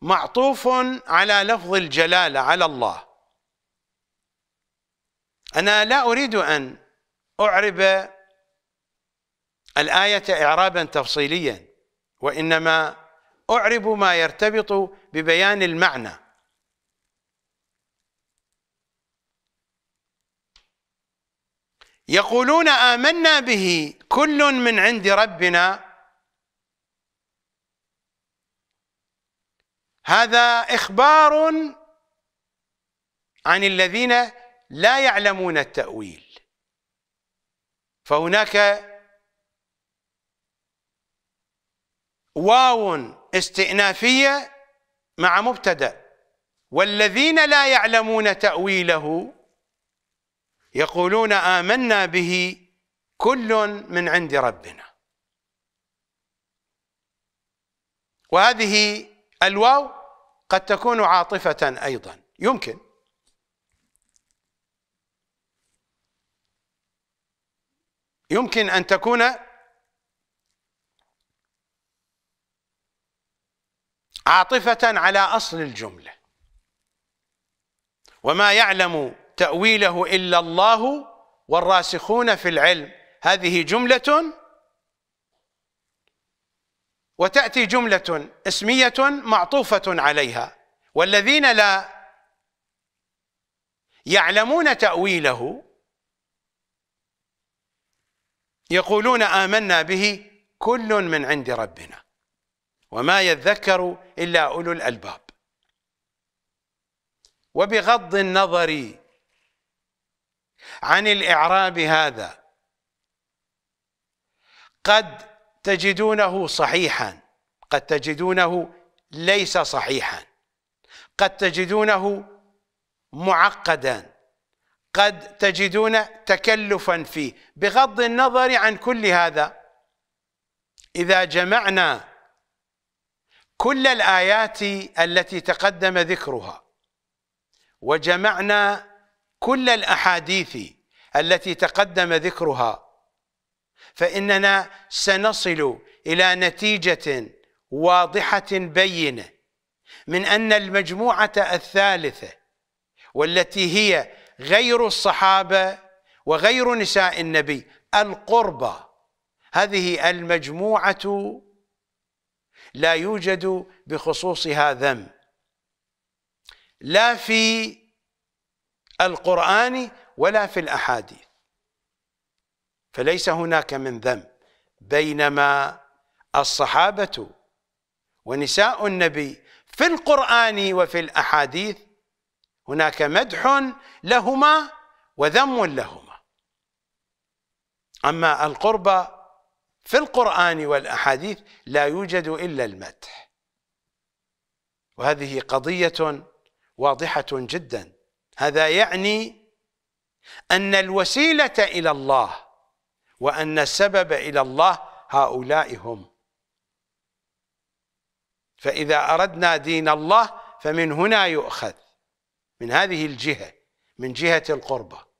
معطوف على لفظ الجلالة على الله أنا لا أريد أن أعرب الآية إعرابا تفصيليا وإنما أعرب ما يرتبط ببيان المعنى يقولون آمنا به كل من عند ربنا هذا إخبار عن الذين لا يعلمون التأويل فهناك واو استئنافية مع مبتدأ والذين لا يعلمون تأويله يقولون آمنا به كل من عند ربنا وهذه الواو قد تكون عاطفة أيضا يمكن يمكن أن تكون عاطفة على أصل الجملة وما يعلم تأويله إلا الله والراسخون في العلم هذه جملة وتأتي جملة اسمية معطوفة عليها والذين لا يعلمون تأويله يقولون آمنا به كل من عند ربنا وما يذكر إلا أولو الألباب وبغض النظر عن الإعراب هذا قد تجدونه صحيحا قد تجدونه ليس صحيحا قد تجدونه معقدا قد تجدون تكلفا فيه بغض النظر عن كل هذا إذا جمعنا كل الآيات التي تقدم ذكرها وجمعنا كل الأحاديث التي تقدم ذكرها فإننا سنصل إلى نتيجة واضحة بينة من أن المجموعة الثالثة والتي هي غير الصحابة وغير نساء النبي القربى هذه المجموعة لا يوجد بخصوصها ذم لا في القرآن ولا في الأحاديث فليس هناك من ذنب بينما الصحابة ونساء النبي في القرآن وفي الأحاديث هناك مدح لهما وذم لهما أما القربى في القرآن والأحاديث لا يوجد إلا المدح وهذه قضية واضحة جدا هذا يعني أن الوسيلة إلى الله وأن السبب إلى الله هؤلاء هم فإذا أردنا دين الله فمن هنا يؤخذ من هذه الجهة من جهة القربة